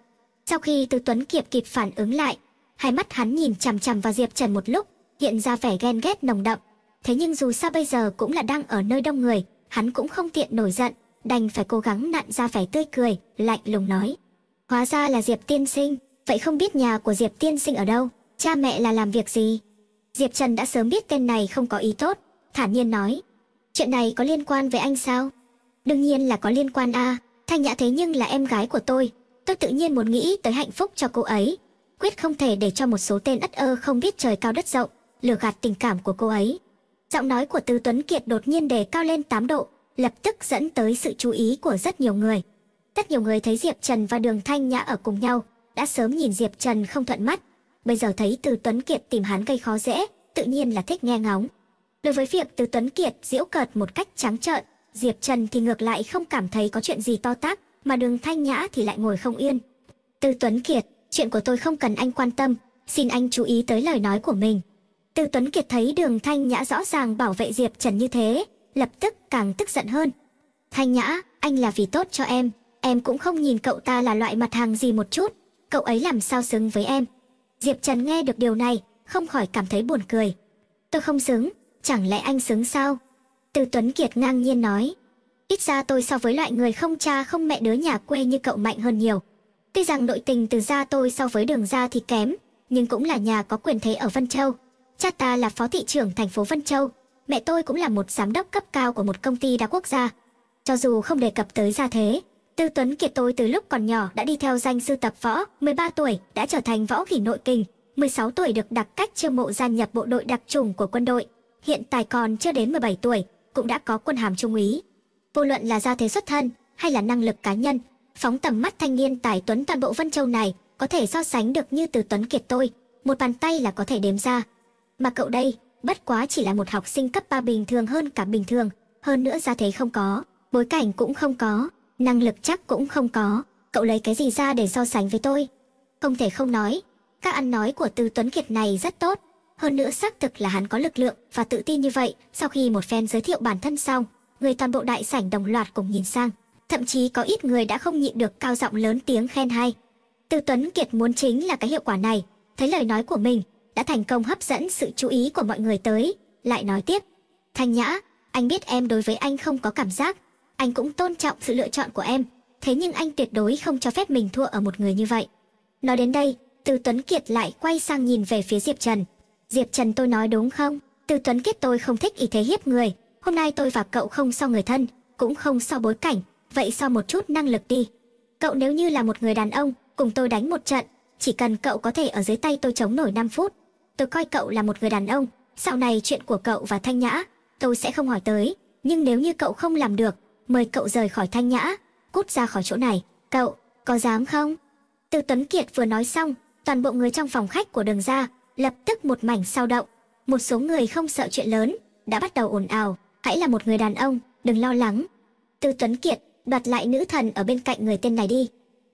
sau khi từ tuấn Kiệp kịp phản ứng lại hai mắt hắn nhìn chằm chằm vào diệp trần một lúc hiện ra vẻ ghen ghét nồng đậm thế nhưng dù sao bây giờ cũng là đang ở nơi đông người hắn cũng không tiện nổi giận đành phải cố gắng nặn ra vẻ tươi cười lạnh lùng nói hóa ra là diệp tiên sinh vậy không biết nhà của diệp tiên sinh ở đâu cha mẹ là làm việc gì diệp trần đã sớm biết tên này không có ý tốt thản nhiên nói chuyện này có liên quan với anh sao đương nhiên là có liên quan a à. thanh nhã thế nhưng là em gái của tôi tôi tự nhiên muốn nghĩ tới hạnh phúc cho cô ấy quyết không thể để cho một số tên ất ơ không biết trời cao đất rộng lừa gạt tình cảm của cô ấy giọng nói của tư tuấn kiệt đột nhiên đề cao lên 8 độ lập tức dẫn tới sự chú ý của rất nhiều người rất nhiều người thấy diệp trần và đường thanh nhã ở cùng nhau đã sớm nhìn diệp trần không thuận mắt bây giờ thấy từ tuấn kiệt tìm hắn gây khó dễ tự nhiên là thích nghe ngóng Đối với việc Từ Tuấn Kiệt giễu cợt một cách trắng trợn, Diệp Trần thì ngược lại không cảm thấy có chuyện gì to tác, mà đường Thanh Nhã thì lại ngồi không yên. Từ Tuấn Kiệt, chuyện của tôi không cần anh quan tâm, xin anh chú ý tới lời nói của mình. Từ Tuấn Kiệt thấy đường Thanh Nhã rõ ràng bảo vệ Diệp Trần như thế, lập tức càng tức giận hơn. Thanh Nhã, anh là vì tốt cho em, em cũng không nhìn cậu ta là loại mặt hàng gì một chút, cậu ấy làm sao xứng với em. Diệp Trần nghe được điều này, không khỏi cảm thấy buồn cười. Tôi không xứng, chẳng lẽ anh xứng sao từ tuấn kiệt ngang nhiên nói ít ra tôi so với loại người không cha không mẹ đứa nhà quê như cậu mạnh hơn nhiều tuy rằng nội tình từ gia tôi so với đường gia thì kém nhưng cũng là nhà có quyền thế ở vân châu cha ta là phó thị trưởng thành phố vân châu mẹ tôi cũng là một giám đốc cấp cao của một công ty đa quốc gia cho dù không đề cập tới gia thế tư tuấn kiệt tôi từ lúc còn nhỏ đã đi theo danh sư tập võ 13 tuổi đã trở thành võ khỉ nội kình 16 tuổi được đặc cách chiêu mộ gia nhập bộ đội đặc trùng của quân đội hiện tại còn chưa đến 17 tuổi, cũng đã có quân hàm trung úy. Vô luận là gia thế xuất thân hay là năng lực cá nhân, phóng tầm mắt thanh niên tài tuấn toàn bộ Vân Châu này có thể so sánh được như từ Tuấn Kiệt tôi, một bàn tay là có thể đếm ra. Mà cậu đây, bất quá chỉ là một học sinh cấp 3 bình thường hơn cả bình thường, hơn nữa gia thế không có, bối cảnh cũng không có, năng lực chắc cũng không có, cậu lấy cái gì ra để so sánh với tôi? Không thể không nói, các ăn nói của Từ Tuấn Kiệt này rất tốt, hơn nữa xác thực là hắn có lực lượng và tự tin như vậy. Sau khi một phen giới thiệu bản thân xong, người toàn bộ đại sảnh đồng loạt cùng nhìn sang. Thậm chí có ít người đã không nhịn được cao giọng lớn tiếng khen hay. Từ Tuấn Kiệt muốn chính là cái hiệu quả này. Thấy lời nói của mình đã thành công hấp dẫn sự chú ý của mọi người tới. Lại nói tiếp. Thanh Nhã, anh biết em đối với anh không có cảm giác. Anh cũng tôn trọng sự lựa chọn của em. Thế nhưng anh tuyệt đối không cho phép mình thua ở một người như vậy. Nói đến đây, từ Tuấn Kiệt lại quay sang nhìn về phía Diệp Trần diệp trần tôi nói đúng không từ tuấn kiết tôi không thích ý thế hiếp người hôm nay tôi và cậu không so người thân cũng không so bối cảnh vậy so một chút năng lực đi cậu nếu như là một người đàn ông cùng tôi đánh một trận chỉ cần cậu có thể ở dưới tay tôi chống nổi 5 phút tôi coi cậu là một người đàn ông sau này chuyện của cậu và thanh nhã tôi sẽ không hỏi tới nhưng nếu như cậu không làm được mời cậu rời khỏi thanh nhã cút ra khỏi chỗ này cậu có dám không từ tuấn kiệt vừa nói xong toàn bộ người trong phòng khách của đường ra lập tức một mảnh sao động một số người không sợ chuyện lớn đã bắt đầu ồn ào hãy là một người đàn ông đừng lo lắng tư tuấn kiệt đoạt lại nữ thần ở bên cạnh người tên này đi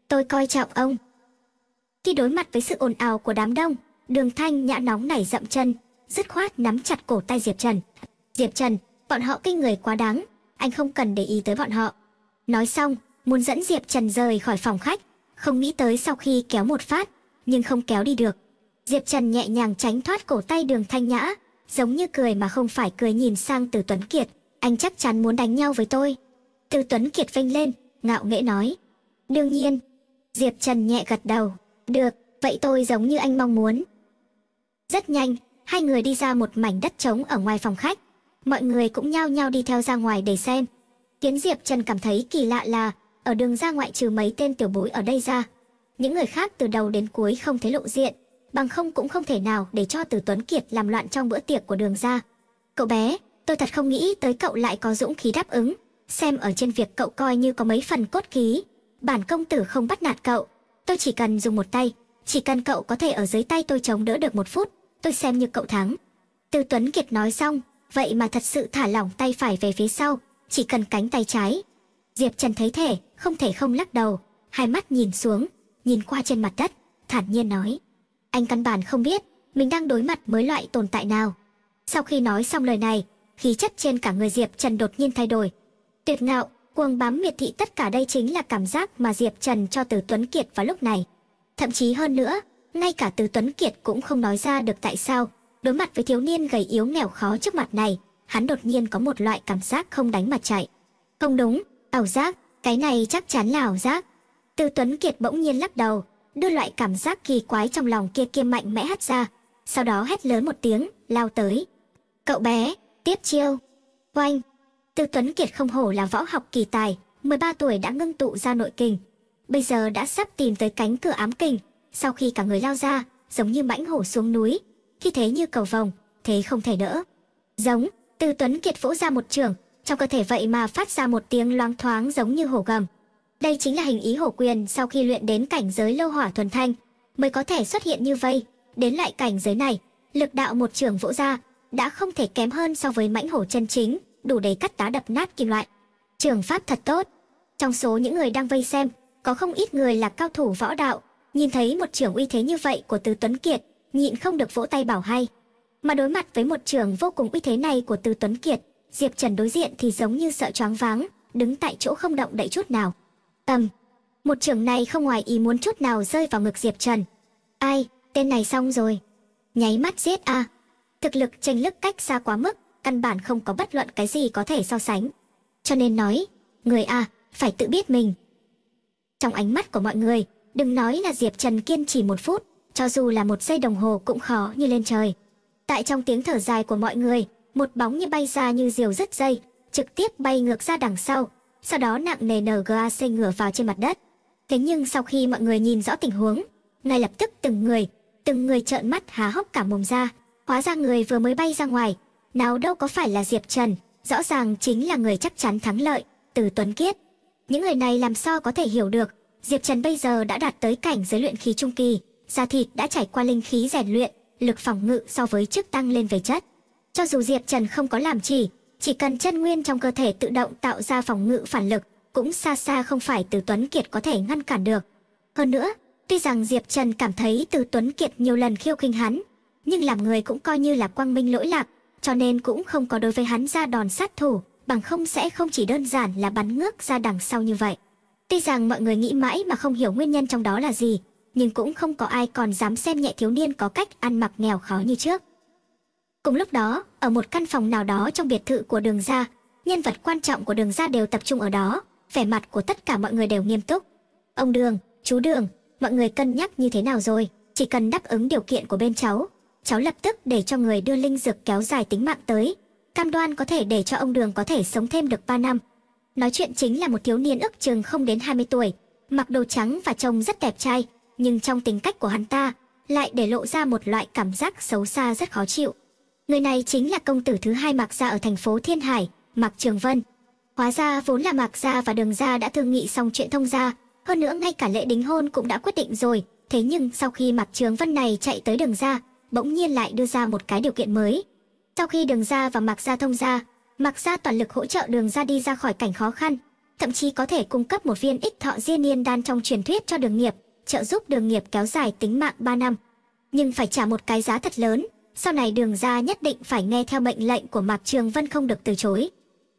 tôi coi trọng ông khi đối mặt với sự ồn ào của đám đông đường thanh nhã nóng nảy dậm chân dứt khoát nắm chặt cổ tay diệp trần diệp trần bọn họ kinh người quá đáng anh không cần để ý tới bọn họ nói xong muốn dẫn diệp trần rời khỏi phòng khách không nghĩ tới sau khi kéo một phát nhưng không kéo đi được Diệp Trần nhẹ nhàng tránh thoát cổ tay đường thanh nhã, giống như cười mà không phải cười nhìn sang Từ Tuấn Kiệt, anh chắc chắn muốn đánh nhau với tôi. Từ Tuấn Kiệt vênh lên, ngạo nghễ nói. Đương nhiên. Diệp Trần nhẹ gật đầu. Được, vậy tôi giống như anh mong muốn. Rất nhanh, hai người đi ra một mảnh đất trống ở ngoài phòng khách. Mọi người cũng nhao nhao đi theo ra ngoài để xem. Khiến Diệp Trần cảm thấy kỳ lạ là ở đường ra ngoại trừ mấy tên tiểu bối ở đây ra. Những người khác từ đầu đến cuối không thấy lộ diện bằng không cũng không thể nào để cho từ tuấn kiệt làm loạn trong bữa tiệc của đường ra cậu bé tôi thật không nghĩ tới cậu lại có dũng khí đáp ứng xem ở trên việc cậu coi như có mấy phần cốt khí bản công tử không bắt nạt cậu tôi chỉ cần dùng một tay chỉ cần cậu có thể ở dưới tay tôi chống đỡ được một phút tôi xem như cậu thắng từ tuấn kiệt nói xong vậy mà thật sự thả lỏng tay phải về phía sau chỉ cần cánh tay trái diệp trần thấy thể không thể không lắc đầu hai mắt nhìn xuống nhìn qua trên mặt đất thản nhiên nói anh căn bản không biết mình đang đối mặt với loại tồn tại nào sau khi nói xong lời này khí chất trên cả người diệp trần đột nhiên thay đổi tuyệt ngạo cuồng bám miệt thị tất cả đây chính là cảm giác mà diệp trần cho từ tuấn kiệt vào lúc này thậm chí hơn nữa ngay cả từ tuấn kiệt cũng không nói ra được tại sao đối mặt với thiếu niên gầy yếu nghèo khó trước mặt này hắn đột nhiên có một loại cảm giác không đánh mà chạy không đúng ảo giác cái này chắc chắn là ảo giác từ tuấn kiệt bỗng nhiên lắc đầu đưa loại cảm giác kỳ quái trong lòng kia kia mạnh mẽ hắt ra sau đó hét lớn một tiếng lao tới cậu bé tiếp chiêu oanh tiêu tuấn kiệt không hổ là võ học kỳ tài 13 tuổi đã ngưng tụ ra nội kình bây giờ đã sắp tìm tới cánh cửa ám kình sau khi cả người lao ra giống như mãnh hổ xuống núi khi thế như cầu vồng thế không thể đỡ giống tiêu tuấn kiệt vỗ ra một trường trong cơ thể vậy mà phát ra một tiếng loáng thoáng giống như hổ gầm đây chính là hình ý hổ quyền sau khi luyện đến cảnh giới lâu hỏa thuần thanh, mới có thể xuất hiện như vây Đến lại cảnh giới này, lực đạo một trường vỗ ra, đã không thể kém hơn so với mãnh hổ chân chính, đủ để cắt đá đập nát kim loại. Trường pháp thật tốt. Trong số những người đang vây xem, có không ít người là cao thủ võ đạo, nhìn thấy một trường uy thế như vậy của Từ Tuấn Kiệt, nhịn không được vỗ tay bảo hay. Mà đối mặt với một trường vô cùng uy thế này của Từ Tuấn Kiệt, Diệp Trần đối diện thì giống như sợ choáng váng, đứng tại chỗ không động đậy chút nào tầm một trưởng này không ngoài ý muốn chút nào rơi vào ngực diệp trần ai tên này xong rồi nháy mắt giết a à. thực lực tranh lức cách xa quá mức căn bản không có bất luận cái gì có thể so sánh cho nên nói người a à, phải tự biết mình trong ánh mắt của mọi người đừng nói là diệp trần kiên trì một phút cho dù là một giây đồng hồ cũng khó như lên trời tại trong tiếng thở dài của mọi người một bóng như bay ra như diều rất dây trực tiếp bay ngược ra đằng sau sau đó nặng nề NGAC ngửa vào trên mặt đất. Thế nhưng sau khi mọi người nhìn rõ tình huống, ngay lập tức từng người, từng người trợn mắt há hốc cả mồm ra, hóa ra người vừa mới bay ra ngoài, nào đâu có phải là Diệp Trần, rõ ràng chính là người chắc chắn thắng lợi, từ Tuấn Kiết. Những người này làm sao có thể hiểu được, Diệp Trần bây giờ đã đạt tới cảnh giới luyện khí trung kỳ, da thịt đã trải qua linh khí rèn luyện, lực phòng ngự so với trước tăng lên về chất. Cho dù Diệp Trần không có làm chỉ, chỉ cần chân nguyên trong cơ thể tự động tạo ra phòng ngự phản lực cũng xa xa không phải từ tuấn kiệt có thể ngăn cản được hơn nữa tuy rằng diệp trần cảm thấy từ tuấn kiệt nhiều lần khiêu khinh hắn nhưng làm người cũng coi như là quang minh lỗi lạc cho nên cũng không có đối với hắn ra đòn sát thủ bằng không sẽ không chỉ đơn giản là bắn ngước ra đằng sau như vậy tuy rằng mọi người nghĩ mãi mà không hiểu nguyên nhân trong đó là gì nhưng cũng không có ai còn dám xem nhẹ thiếu niên có cách ăn mặc nghèo khó như trước Cùng lúc đó, ở một căn phòng nào đó trong biệt thự của đường gia, nhân vật quan trọng của đường gia đều tập trung ở đó, vẻ mặt của tất cả mọi người đều nghiêm túc. Ông Đường, chú Đường, mọi người cân nhắc như thế nào rồi, chỉ cần đáp ứng điều kiện của bên cháu, cháu lập tức để cho người đưa linh dược kéo dài tính mạng tới, cam đoan có thể để cho ông Đường có thể sống thêm được 3 năm. Nói chuyện chính là một thiếu niên ước chừng không đến 20 tuổi, mặc đồ trắng và trông rất đẹp trai, nhưng trong tính cách của hắn ta lại để lộ ra một loại cảm giác xấu xa rất khó chịu người này chính là công tử thứ hai Mạc Gia ở thành phố Thiên Hải, Mạc Trường Vân. Hóa ra vốn là Mạc Gia và Đường Gia đã thương nghị xong chuyện thông gia, hơn nữa ngay cả lễ đính hôn cũng đã quyết định rồi, thế nhưng sau khi Mạc Trường Vân này chạy tới Đường Gia, bỗng nhiên lại đưa ra một cái điều kiện mới. Sau khi Đường Gia và Mạc Gia thông gia, Mạc Gia toàn lực hỗ trợ Đường Gia đi ra khỏi cảnh khó khăn, thậm chí có thể cung cấp một viên ích thọ diên niên đan trong truyền thuyết cho Đường Nghiệp, trợ giúp Đường Nghiệp kéo dài tính mạng 3 năm. Nhưng phải trả một cái giá thật lớn, sau này đường ra nhất định phải nghe theo mệnh lệnh của Mạc Trường Vân không được từ chối.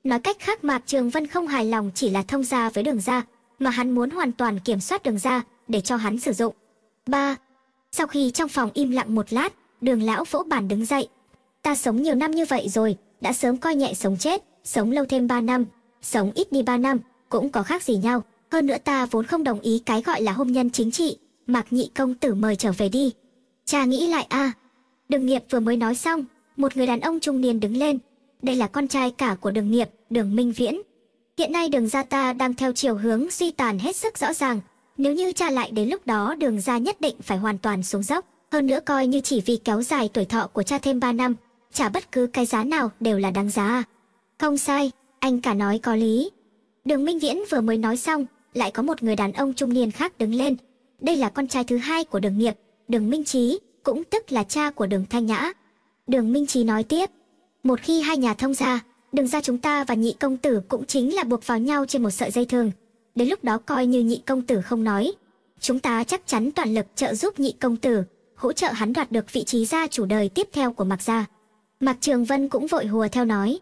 Nói cách khác Mạc Trường Vân không hài lòng chỉ là thông gia với đường ra, mà hắn muốn hoàn toàn kiểm soát đường ra để cho hắn sử dụng. 3. Sau khi trong phòng im lặng một lát, đường lão vỗ bản đứng dậy. Ta sống nhiều năm như vậy rồi, đã sớm coi nhẹ sống chết, sống lâu thêm 3 năm, sống ít đi 3 năm, cũng có khác gì nhau. Hơn nữa ta vốn không đồng ý cái gọi là hôn nhân chính trị, Mạc Nhị Công Tử mời trở về đi. Cha nghĩ lại a à, Đường nghiệp vừa mới nói xong, một người đàn ông trung niên đứng lên. Đây là con trai cả của đường nghiệp, đường Minh Viễn. Hiện nay đường gia ta đang theo chiều hướng suy tàn hết sức rõ ràng. Nếu như trả lại đến lúc đó đường gia nhất định phải hoàn toàn xuống dốc. Hơn nữa coi như chỉ vì kéo dài tuổi thọ của cha thêm 3 năm, trả bất cứ cái giá nào đều là đáng giá. Không sai, anh cả nói có lý. Đường Minh Viễn vừa mới nói xong, lại có một người đàn ông trung niên khác đứng lên. Đây là con trai thứ hai của đường nghiệp, đường Minh Trí, cũng tức là cha của đường thanh nhã đường minh trí nói tiếp một khi hai nhà thông ra đường ra chúng ta và nhị công tử cũng chính là buộc vào nhau trên một sợi dây thường đến lúc đó coi như nhị công tử không nói chúng ta chắc chắn toàn lực trợ giúp nhị công tử hỗ trợ hắn đoạt được vị trí gia chủ đời tiếp theo của mạc gia mạc trường vân cũng vội hùa theo nói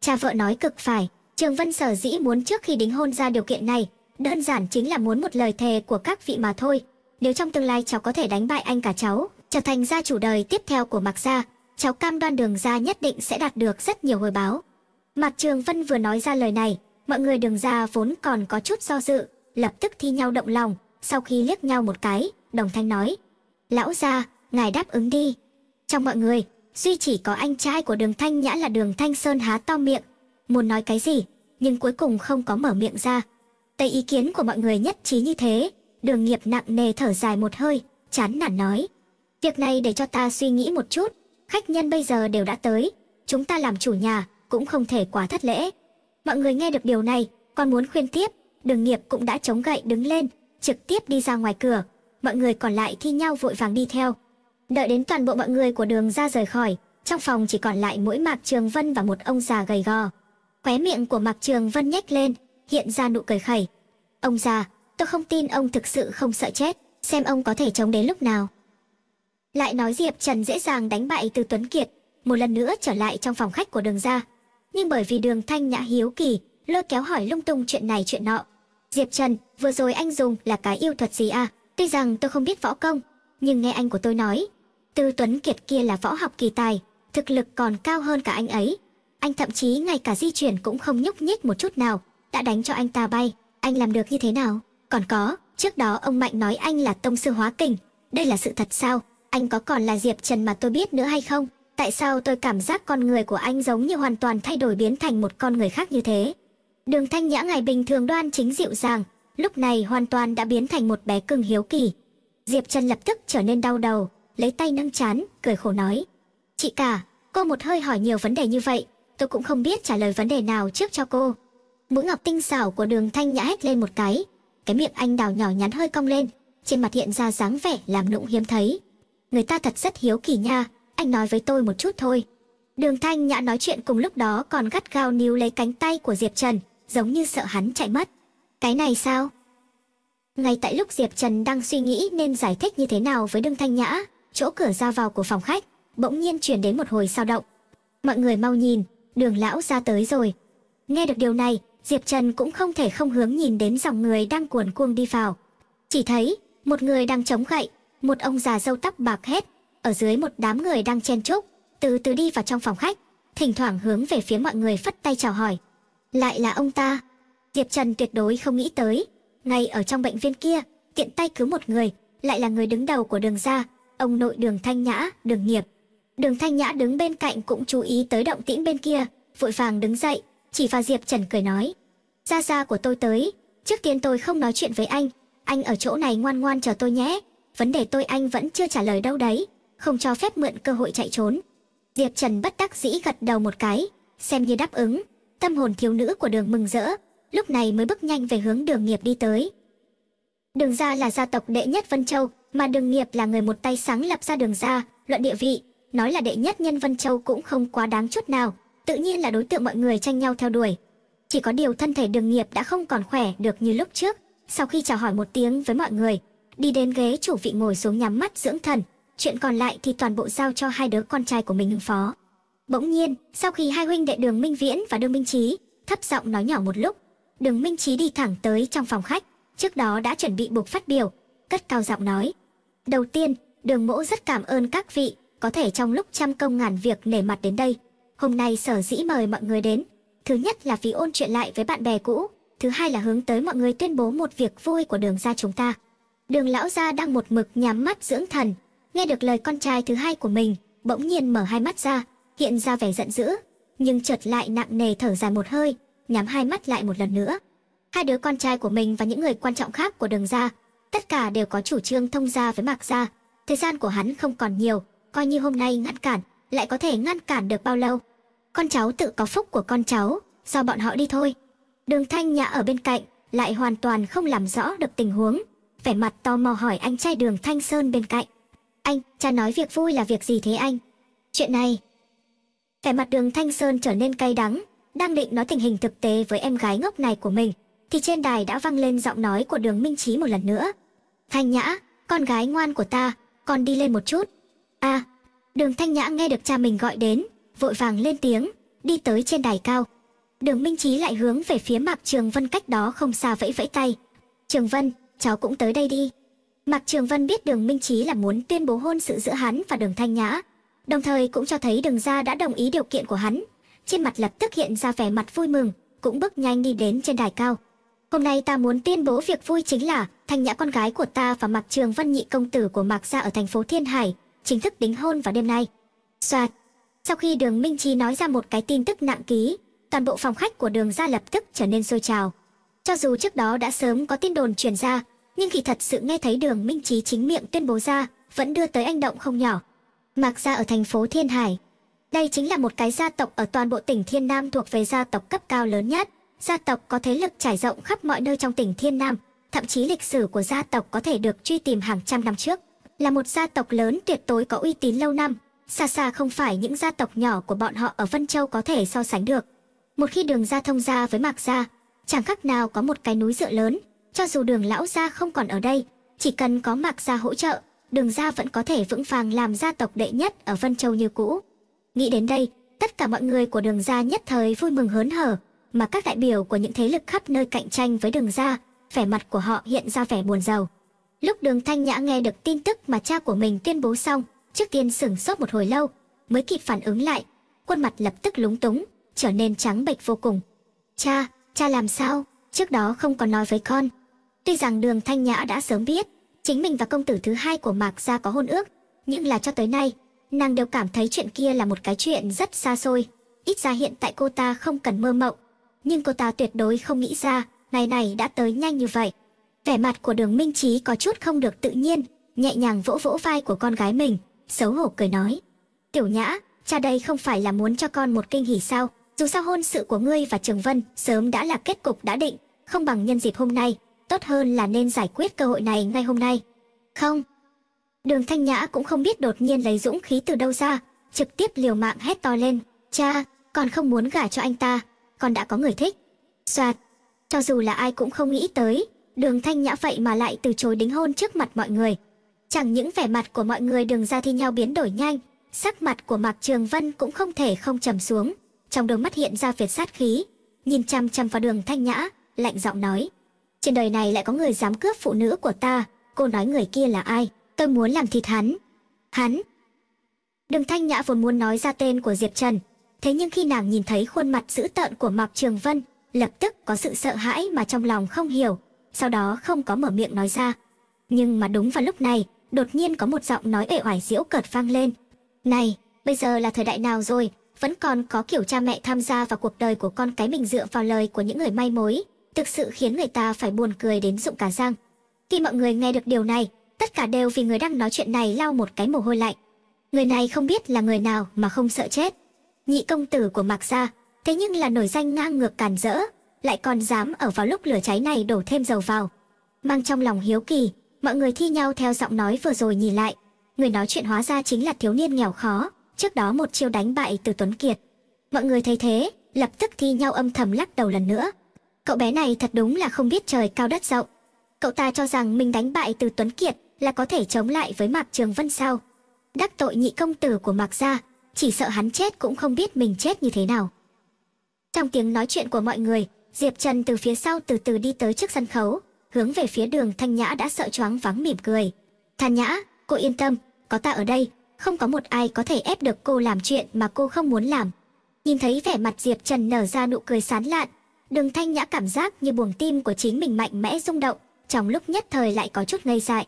cha vợ nói cực phải trường vân sở dĩ muốn trước khi đính hôn ra điều kiện này đơn giản chính là muốn một lời thề của các vị mà thôi nếu trong tương lai cháu có thể đánh bại anh cả cháu trở thành gia chủ đời tiếp theo của Mạc Gia, cháu cam đoan đường gia nhất định sẽ đạt được rất nhiều hồi báo. Mạc Trường Vân vừa nói ra lời này, mọi người đường gia vốn còn có chút do dự, lập tức thi nhau động lòng, sau khi liếc nhau một cái, đồng thanh nói. Lão gia, ngài đáp ứng đi. Trong mọi người, duy chỉ có anh trai của đường Thanh Nhã là đường Thanh Sơn há to miệng, muốn nói cái gì, nhưng cuối cùng không có mở miệng ra. Tây ý kiến của mọi người nhất trí như thế, đường nghiệp nặng nề thở dài một hơi, chán nản nói việc này để cho ta suy nghĩ một chút khách nhân bây giờ đều đã tới chúng ta làm chủ nhà cũng không thể quá thất lễ mọi người nghe được điều này còn muốn khuyên tiếp đường nghiệp cũng đã chống gậy đứng lên trực tiếp đi ra ngoài cửa mọi người còn lại thi nhau vội vàng đi theo đợi đến toàn bộ mọi người của đường ra rời khỏi trong phòng chỉ còn lại mỗi mạc trường vân và một ông già gầy gò khóe miệng của mạc trường vân nhếch lên hiện ra nụ cười khẩy ông già tôi không tin ông thực sự không sợ chết xem ông có thể chống đến lúc nào lại nói diệp trần dễ dàng đánh bại từ tuấn kiệt một lần nữa trở lại trong phòng khách của đường ra nhưng bởi vì đường thanh nhã hiếu kỳ lôi kéo hỏi lung tung chuyện này chuyện nọ diệp trần vừa rồi anh dùng là cái yêu thuật gì à tuy rằng tôi không biết võ công nhưng nghe anh của tôi nói Từ tuấn kiệt kia là võ học kỳ tài thực lực còn cao hơn cả anh ấy anh thậm chí ngay cả di chuyển cũng không nhúc nhích một chút nào đã đánh cho anh ta bay anh làm được như thế nào còn có trước đó ông mạnh nói anh là tông sư hóa kình đây là sự thật sao anh có còn là Diệp Trần mà tôi biết nữa hay không? Tại sao tôi cảm giác con người của anh giống như hoàn toàn thay đổi biến thành một con người khác như thế? Đường Thanh Nhã ngày bình thường đoan chính dịu dàng, lúc này hoàn toàn đã biến thành một bé cưng hiếu kỳ. Diệp Trần lập tức trở nên đau đầu, lấy tay nâng chán, cười khổ nói. Chị cả, cô một hơi hỏi nhiều vấn đề như vậy, tôi cũng không biết trả lời vấn đề nào trước cho cô. Mũi ngọc tinh xảo của đường Thanh Nhã hét lên một cái, cái miệng anh đào nhỏ nhắn hơi cong lên, trên mặt hiện ra dáng vẻ làm nũng hiếm thấy người ta thật rất hiếu kỳ nha anh nói với tôi một chút thôi đường thanh nhã nói chuyện cùng lúc đó còn gắt gao níu lấy cánh tay của diệp trần giống như sợ hắn chạy mất cái này sao ngay tại lúc diệp trần đang suy nghĩ nên giải thích như thế nào với đường thanh nhã chỗ cửa ra vào của phòng khách bỗng nhiên truyền đến một hồi sao động mọi người mau nhìn đường lão ra tới rồi nghe được điều này diệp trần cũng không thể không hướng nhìn đến dòng người đang cuồn cuông đi vào chỉ thấy một người đang chống gậy một ông già râu tóc bạc hết ở dưới một đám người đang chen chúc từ từ đi vào trong phòng khách thỉnh thoảng hướng về phía mọi người phất tay chào hỏi lại là ông ta diệp trần tuyệt đối không nghĩ tới ngay ở trong bệnh viên kia tiện tay cứu một người lại là người đứng đầu của đường gia ông nội đường thanh nhã đường nghiệp đường thanh nhã đứng bên cạnh cũng chú ý tới động tĩnh bên kia vội vàng đứng dậy chỉ vào diệp trần cười nói gia gia của tôi tới trước tiên tôi không nói chuyện với anh anh ở chỗ này ngoan ngoan chờ tôi nhé vấn đề tôi anh vẫn chưa trả lời đâu đấy không cho phép mượn cơ hội chạy trốn diệp trần bất đắc dĩ gật đầu một cái xem như đáp ứng tâm hồn thiếu nữ của đường mừng rỡ lúc này mới bước nhanh về hướng đường nghiệp đi tới đường gia là gia tộc đệ nhất vân châu mà đường nghiệp là người một tay sáng lập ra đường gia luận địa vị nói là đệ nhất nhân vân châu cũng không quá đáng chút nào tự nhiên là đối tượng mọi người tranh nhau theo đuổi chỉ có điều thân thể đường nghiệp đã không còn khỏe được như lúc trước sau khi chào hỏi một tiếng với mọi người đi đến ghế chủ vị ngồi xuống nhắm mắt dưỡng thần chuyện còn lại thì toàn bộ giao cho hai đứa con trai của mình ứng phó bỗng nhiên sau khi hai huynh đệ đường minh viễn và đường minh Chí thấp giọng nói nhỏ một lúc đường minh Chí đi thẳng tới trong phòng khách trước đó đã chuẩn bị buộc phát biểu cất cao giọng nói đầu tiên đường mỗ rất cảm ơn các vị có thể trong lúc trăm công ngàn việc nể mặt đến đây hôm nay sở dĩ mời mọi người đến thứ nhất là vì ôn chuyện lại với bạn bè cũ thứ hai là hướng tới mọi người tuyên bố một việc vui của đường gia chúng ta đường lão gia đang một mực nhắm mắt dưỡng thần nghe được lời con trai thứ hai của mình bỗng nhiên mở hai mắt ra hiện ra vẻ giận dữ nhưng chợt lại nặng nề thở dài một hơi nhắm hai mắt lại một lần nữa hai đứa con trai của mình và những người quan trọng khác của đường gia tất cả đều có chủ trương thông gia với mạc gia thời gian của hắn không còn nhiều coi như hôm nay ngăn cản lại có thể ngăn cản được bao lâu con cháu tự có phúc của con cháu do bọn họ đi thôi đường thanh nhã ở bên cạnh lại hoàn toàn không làm rõ được tình huống vẻ mặt tò mò hỏi anh trai đường Thanh Sơn bên cạnh. Anh, cha nói việc vui là việc gì thế anh? Chuyện này. Vẻ mặt đường Thanh Sơn trở nên cay đắng, đang định nói tình hình thực tế với em gái ngốc này của mình, thì trên đài đã vang lên giọng nói của đường Minh Trí một lần nữa. Thanh Nhã, con gái ngoan của ta, con đi lên một chút. À, đường Thanh Nhã nghe được cha mình gọi đến, vội vàng lên tiếng, đi tới trên đài cao. Đường Minh Trí lại hướng về phía Mạc Trường Vân cách đó không xa vẫy vẫy tay. Trường Vân, cháu cũng tới đây đi mạc trường vân biết đường minh Chí là muốn tuyên bố hôn sự giữa hắn và đường thanh nhã đồng thời cũng cho thấy đường gia đã đồng ý điều kiện của hắn trên mặt lập tức hiện ra vẻ mặt vui mừng cũng bước nhanh đi đến trên đài cao hôm nay ta muốn tuyên bố việc vui chính là thanh nhã con gái của ta và mạc trường vân nhị công tử của mạc gia ở thành phố thiên hải chính thức đính hôn vào đêm nay soạt sau khi đường minh Chí nói ra một cái tin tức nặng ký toàn bộ phòng khách của đường gia lập tức trở nên sôi trào cho dù trước đó đã sớm có tin đồn truyền ra, nhưng khi thật sự nghe thấy đường Minh Chí chính miệng tuyên bố ra, vẫn đưa tới anh động không nhỏ. Mạc gia ở thành phố Thiên Hải. Đây chính là một cái gia tộc ở toàn bộ tỉnh Thiên Nam thuộc về gia tộc cấp cao lớn nhất. Gia tộc có thế lực trải rộng khắp mọi nơi trong tỉnh Thiên Nam, thậm chí lịch sử của gia tộc có thể được truy tìm hàng trăm năm trước. Là một gia tộc lớn tuyệt đối có uy tín lâu năm, xa xa không phải những gia tộc nhỏ của bọn họ ở Vân Châu có thể so sánh được. Một khi đường gia thông gia với Mạc gia, chẳng khác nào có một cái núi dựa lớn cho dù đường lão gia không còn ở đây chỉ cần có mạc gia hỗ trợ đường gia vẫn có thể vững vàng làm gia tộc đệ nhất ở vân châu như cũ nghĩ đến đây tất cả mọi người của đường gia nhất thời vui mừng hớn hở mà các đại biểu của những thế lực khắp nơi cạnh tranh với đường gia vẻ mặt của họ hiện ra vẻ buồn rầu lúc đường thanh nhã nghe được tin tức mà cha của mình tuyên bố xong trước tiên sửng sốt một hồi lâu mới kịp phản ứng lại khuôn mặt lập tức lúng túng trở nên trắng bệch vô cùng cha cha làm sao trước đó không còn nói với con tuy rằng đường thanh nhã đã sớm biết chính mình và công tử thứ hai của mạc gia có hôn ước nhưng là cho tới nay nàng đều cảm thấy chuyện kia là một cái chuyện rất xa xôi ít ra hiện tại cô ta không cần mơ mộng nhưng cô ta tuyệt đối không nghĩ ra ngày này đã tới nhanh như vậy vẻ mặt của đường minh trí có chút không được tự nhiên nhẹ nhàng vỗ vỗ vai của con gái mình xấu hổ cười nói tiểu nhã cha đây không phải là muốn cho con một kinh hỉ sao dù sao hôn sự của ngươi và Trường Vân sớm đã là kết cục đã định, không bằng nhân dịp hôm nay, tốt hơn là nên giải quyết cơ hội này ngay hôm nay. Không. Đường Thanh Nhã cũng không biết đột nhiên lấy dũng khí từ đâu ra, trực tiếp liều mạng hét to lên, cha, còn không muốn gả cho anh ta, con đã có người thích. Xoạt, cho dù là ai cũng không nghĩ tới, đường Thanh Nhã vậy mà lại từ chối đính hôn trước mặt mọi người. Chẳng những vẻ mặt của mọi người đường ra thi nhau biến đổi nhanh, sắc mặt của Mạc Trường Vân cũng không thể không trầm xuống trong đôi mắt hiện ra phiệt sát khí nhìn chăm chăm vào đường thanh nhã lạnh giọng nói trên đời này lại có người dám cướp phụ nữ của ta cô nói người kia là ai tôi muốn làm thịt hắn hắn đường thanh nhã vốn muốn nói ra tên của diệp trần thế nhưng khi nàng nhìn thấy khuôn mặt dữ tợn của mạc trường vân lập tức có sự sợ hãi mà trong lòng không hiểu sau đó không có mở miệng nói ra nhưng mà đúng vào lúc này đột nhiên có một giọng nói uể oải diễu cợt vang lên này bây giờ là thời đại nào rồi vẫn còn có kiểu cha mẹ tham gia vào cuộc đời của con cái mình dựa vào lời của những người may mối, thực sự khiến người ta phải buồn cười đến rụng cả răng. Khi mọi người nghe được điều này, tất cả đều vì người đang nói chuyện này lau một cái mồ hôi lạnh. Người này không biết là người nào mà không sợ chết. Nhị công tử của Mạc Gia, thế nhưng là nổi danh ngang ngược càn rỡ, lại còn dám ở vào lúc lửa cháy này đổ thêm dầu vào. Mang trong lòng hiếu kỳ, mọi người thi nhau theo giọng nói vừa rồi nhìn lại. Người nói chuyện hóa ra chính là thiếu niên nghèo khó, trước đó một chiêu đánh bại từ Tuấn Kiệt. Mọi người thấy thế, lập tức thi nhau âm thầm lắc đầu lần nữa. Cậu bé này thật đúng là không biết trời cao đất rộng. Cậu ta cho rằng mình đánh bại từ Tuấn Kiệt là có thể chống lại với Mạc Trường Vân sao. Đắc tội nhị công tử của Mạc Gia, chỉ sợ hắn chết cũng không biết mình chết như thế nào. Trong tiếng nói chuyện của mọi người, Diệp Trần từ phía sau từ từ đi tới trước sân khấu, hướng về phía đường Thanh Nhã đã sợ choáng vắng mỉm cười. Thanh Nhã, cô yên tâm, có ta ở đây, không có một ai có thể ép được cô làm chuyện mà cô không muốn làm nhìn thấy vẻ mặt diệp trần nở ra nụ cười sán lạn đường thanh nhã cảm giác như buồng tim của chính mình mạnh mẽ rung động trong lúc nhất thời lại có chút ngây dại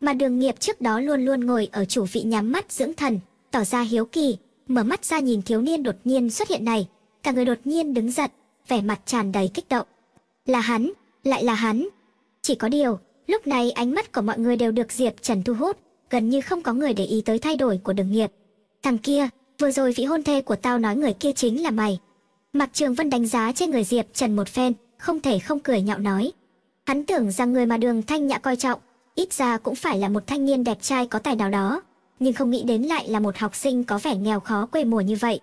mà đường nghiệp trước đó luôn luôn ngồi ở chủ vị nhắm mắt dưỡng thần tỏ ra hiếu kỳ mở mắt ra nhìn thiếu niên đột nhiên xuất hiện này cả người đột nhiên đứng giật vẻ mặt tràn đầy kích động là hắn lại là hắn chỉ có điều lúc này ánh mắt của mọi người đều được diệp trần thu hút gần như không có người để ý tới thay đổi của đường nghiệp. Thằng kia, vừa rồi vị hôn thê của tao nói người kia chính là mày. mặc Trường Vân đánh giá trên người Diệp Trần một phen, không thể không cười nhạo nói. Hắn tưởng rằng người mà đường thanh nhã coi trọng, ít ra cũng phải là một thanh niên đẹp trai có tài nào đó, nhưng không nghĩ đến lại là một học sinh có vẻ nghèo khó quê mùa như vậy.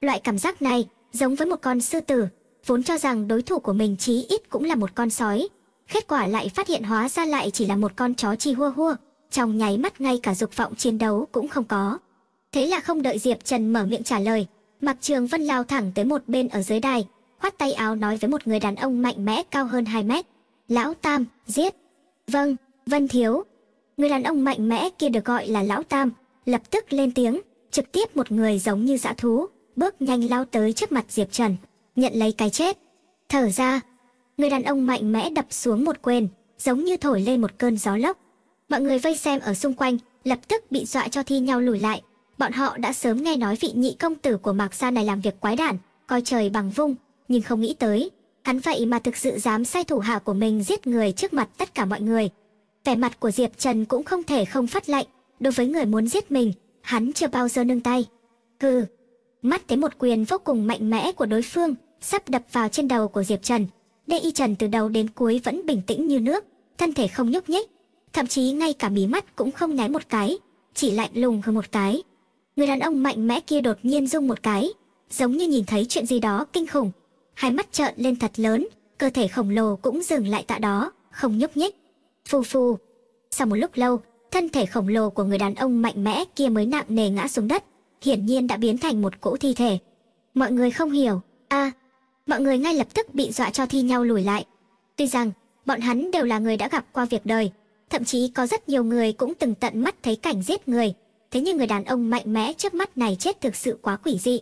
Loại cảm giác này, giống với một con sư tử, vốn cho rằng đối thủ của mình chí ít cũng là một con sói, kết quả lại phát hiện hóa ra lại chỉ là một con chó chi hua hua trong nháy mắt ngay cả dục vọng chiến đấu cũng không có thế là không đợi diệp trần mở miệng trả lời mặc trường vân lao thẳng tới một bên ở dưới đài khoát tay áo nói với một người đàn ông mạnh mẽ cao hơn 2 mét lão tam giết vâng vân thiếu người đàn ông mạnh mẽ kia được gọi là lão tam lập tức lên tiếng trực tiếp một người giống như dã thú bước nhanh lao tới trước mặt diệp trần nhận lấy cái chết thở ra người đàn ông mạnh mẽ đập xuống một quyền giống như thổi lên một cơn gió lốc mọi người vây xem ở xung quanh lập tức bị dọa cho thi nhau lùi lại bọn họ đã sớm nghe nói vị nhị công tử của mạc gia này làm việc quái đản coi trời bằng vung nhưng không nghĩ tới hắn vậy mà thực sự dám sai thủ hạ của mình giết người trước mặt tất cả mọi người vẻ mặt của diệp trần cũng không thể không phát lạnh đối với người muốn giết mình hắn chưa bao giờ nương tay hừ mắt thấy một quyền vô cùng mạnh mẽ của đối phương sắp đập vào trên đầu của diệp trần đê y trần từ đầu đến cuối vẫn bình tĩnh như nước thân thể không nhúc nhích thậm chí ngay cả mí mắt cũng không né một cái chỉ lạnh lùng hơn một cái người đàn ông mạnh mẽ kia đột nhiên rung một cái giống như nhìn thấy chuyện gì đó kinh khủng hai mắt trợn lên thật lớn cơ thể khổng lồ cũng dừng lại tại đó không nhúc nhích phù phù sau một lúc lâu thân thể khổng lồ của người đàn ông mạnh mẽ kia mới nặng nề ngã xuống đất hiển nhiên đã biến thành một cỗ thi thể mọi người không hiểu a à, mọi người ngay lập tức bị dọa cho thi nhau lùi lại tuy rằng bọn hắn đều là người đã gặp qua việc đời thậm chí có rất nhiều người cũng từng tận mắt thấy cảnh giết người thế nhưng người đàn ông mạnh mẽ trước mắt này chết thực sự quá quỷ dị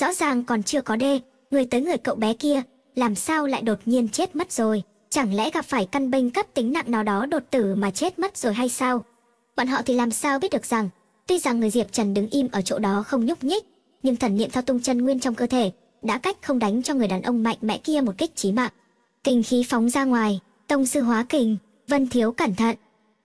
rõ ràng còn chưa có đê người tới người cậu bé kia làm sao lại đột nhiên chết mất rồi chẳng lẽ gặp phải căn bệnh cấp tính nặng nào đó đột tử mà chết mất rồi hay sao bọn họ thì làm sao biết được rằng tuy rằng người diệp trần đứng im ở chỗ đó không nhúc nhích nhưng thần niệm thao tung chân nguyên trong cơ thể đã cách không đánh cho người đàn ông mạnh mẽ kia một kích chí mạng kình khí phóng ra ngoài tông sư hóa kình vân thiếu cẩn thận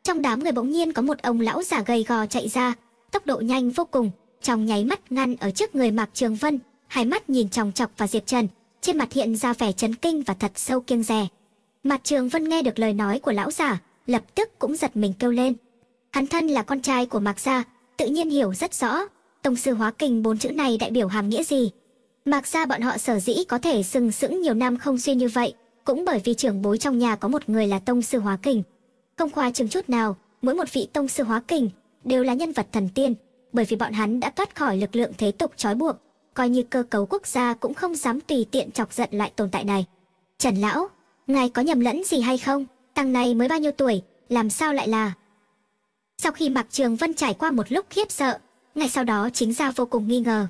trong đám người bỗng nhiên có một ông lão già gầy gò chạy ra, tốc độ nhanh vô cùng, trong nháy mắt ngăn ở trước người Mạc Trường Vân, hai mắt nhìn chòng chọc và Diệp Trần, trên mặt hiện ra vẻ chấn kinh và thật sâu kiêng dè. Mạc Trường Vân nghe được lời nói của lão già lập tức cũng giật mình kêu lên. Hắn thân là con trai của Mạc Gia, tự nhiên hiểu rất rõ, tông sư hóa kình bốn chữ này đại biểu hàm nghĩa gì. Mạc Gia bọn họ sở dĩ có thể sừng sững nhiều năm không suy như vậy, cũng bởi vì trưởng bối trong nhà có một người là tông sư hóa kình, không khoa trương chút nào mỗi một vị tông sư hóa kình đều là nhân vật thần tiên bởi vì bọn hắn đã thoát khỏi lực lượng thế tục trói buộc coi như cơ cấu quốc gia cũng không dám tùy tiện chọc giận lại tồn tại này trần lão ngài có nhầm lẫn gì hay không tăng này mới bao nhiêu tuổi làm sao lại là sau khi mạc trường vân trải qua một lúc khiếp sợ ngay sau đó chính ra vô cùng nghi ngờ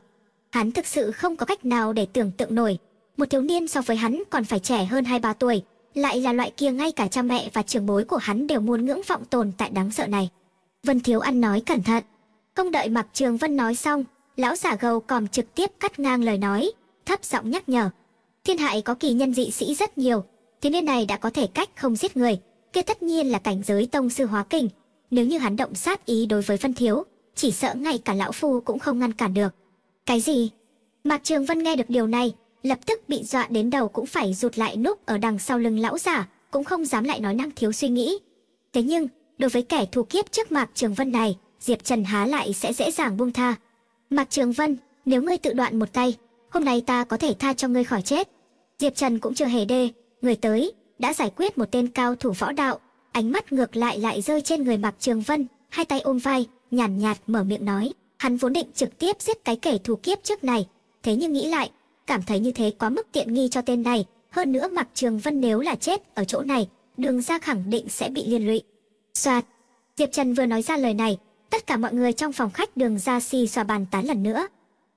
hắn thực sự không có cách nào để tưởng tượng nổi một thiếu niên so với hắn còn phải trẻ hơn hai ba tuổi lại là loại kia ngay cả cha mẹ và trường bối của hắn đều muốn ngưỡng vọng tồn tại đáng sợ này vân thiếu ăn nói cẩn thận không đợi mặc trường vân nói xong lão giả gầu còn trực tiếp cắt ngang lời nói thấp giọng nhắc nhở thiên hại có kỳ nhân dị sĩ rất nhiều thế nên này đã có thể cách không giết người kia tất nhiên là cảnh giới tông sư hóa kình nếu như hắn động sát ý đối với vân thiếu chỉ sợ ngay cả lão phu cũng không ngăn cản được cái gì mạc trường vân nghe được điều này lập tức bị dọa đến đầu cũng phải rụt lại núp ở đằng sau lưng lão giả, cũng không dám lại nói năng thiếu suy nghĩ. Thế nhưng, đối với kẻ thù kiếp trước Mạc Trường Vân này, Diệp Trần há lại sẽ dễ dàng buông tha. Mạc Trường Vân, nếu ngươi tự đoạn một tay, hôm nay ta có thể tha cho ngươi khỏi chết. Diệp Trần cũng chưa hề đê, người tới, đã giải quyết một tên cao thủ võ đạo, ánh mắt ngược lại lại rơi trên người Mạc Trường Vân, hai tay ôm vai, nhàn nhạt, nhạt mở miệng nói, hắn vốn định trực tiếp giết cái kẻ thù kiếp trước này, thế nhưng nghĩ lại, cảm thấy như thế quá mức tiện nghi cho tên này hơn nữa mặc trường vân nếu là chết ở chỗ này đường ra khẳng định sẽ bị liên lụy xoạt diệp trần vừa nói ra lời này tất cả mọi người trong phòng khách đường ra xì xòa bàn tán lần nữa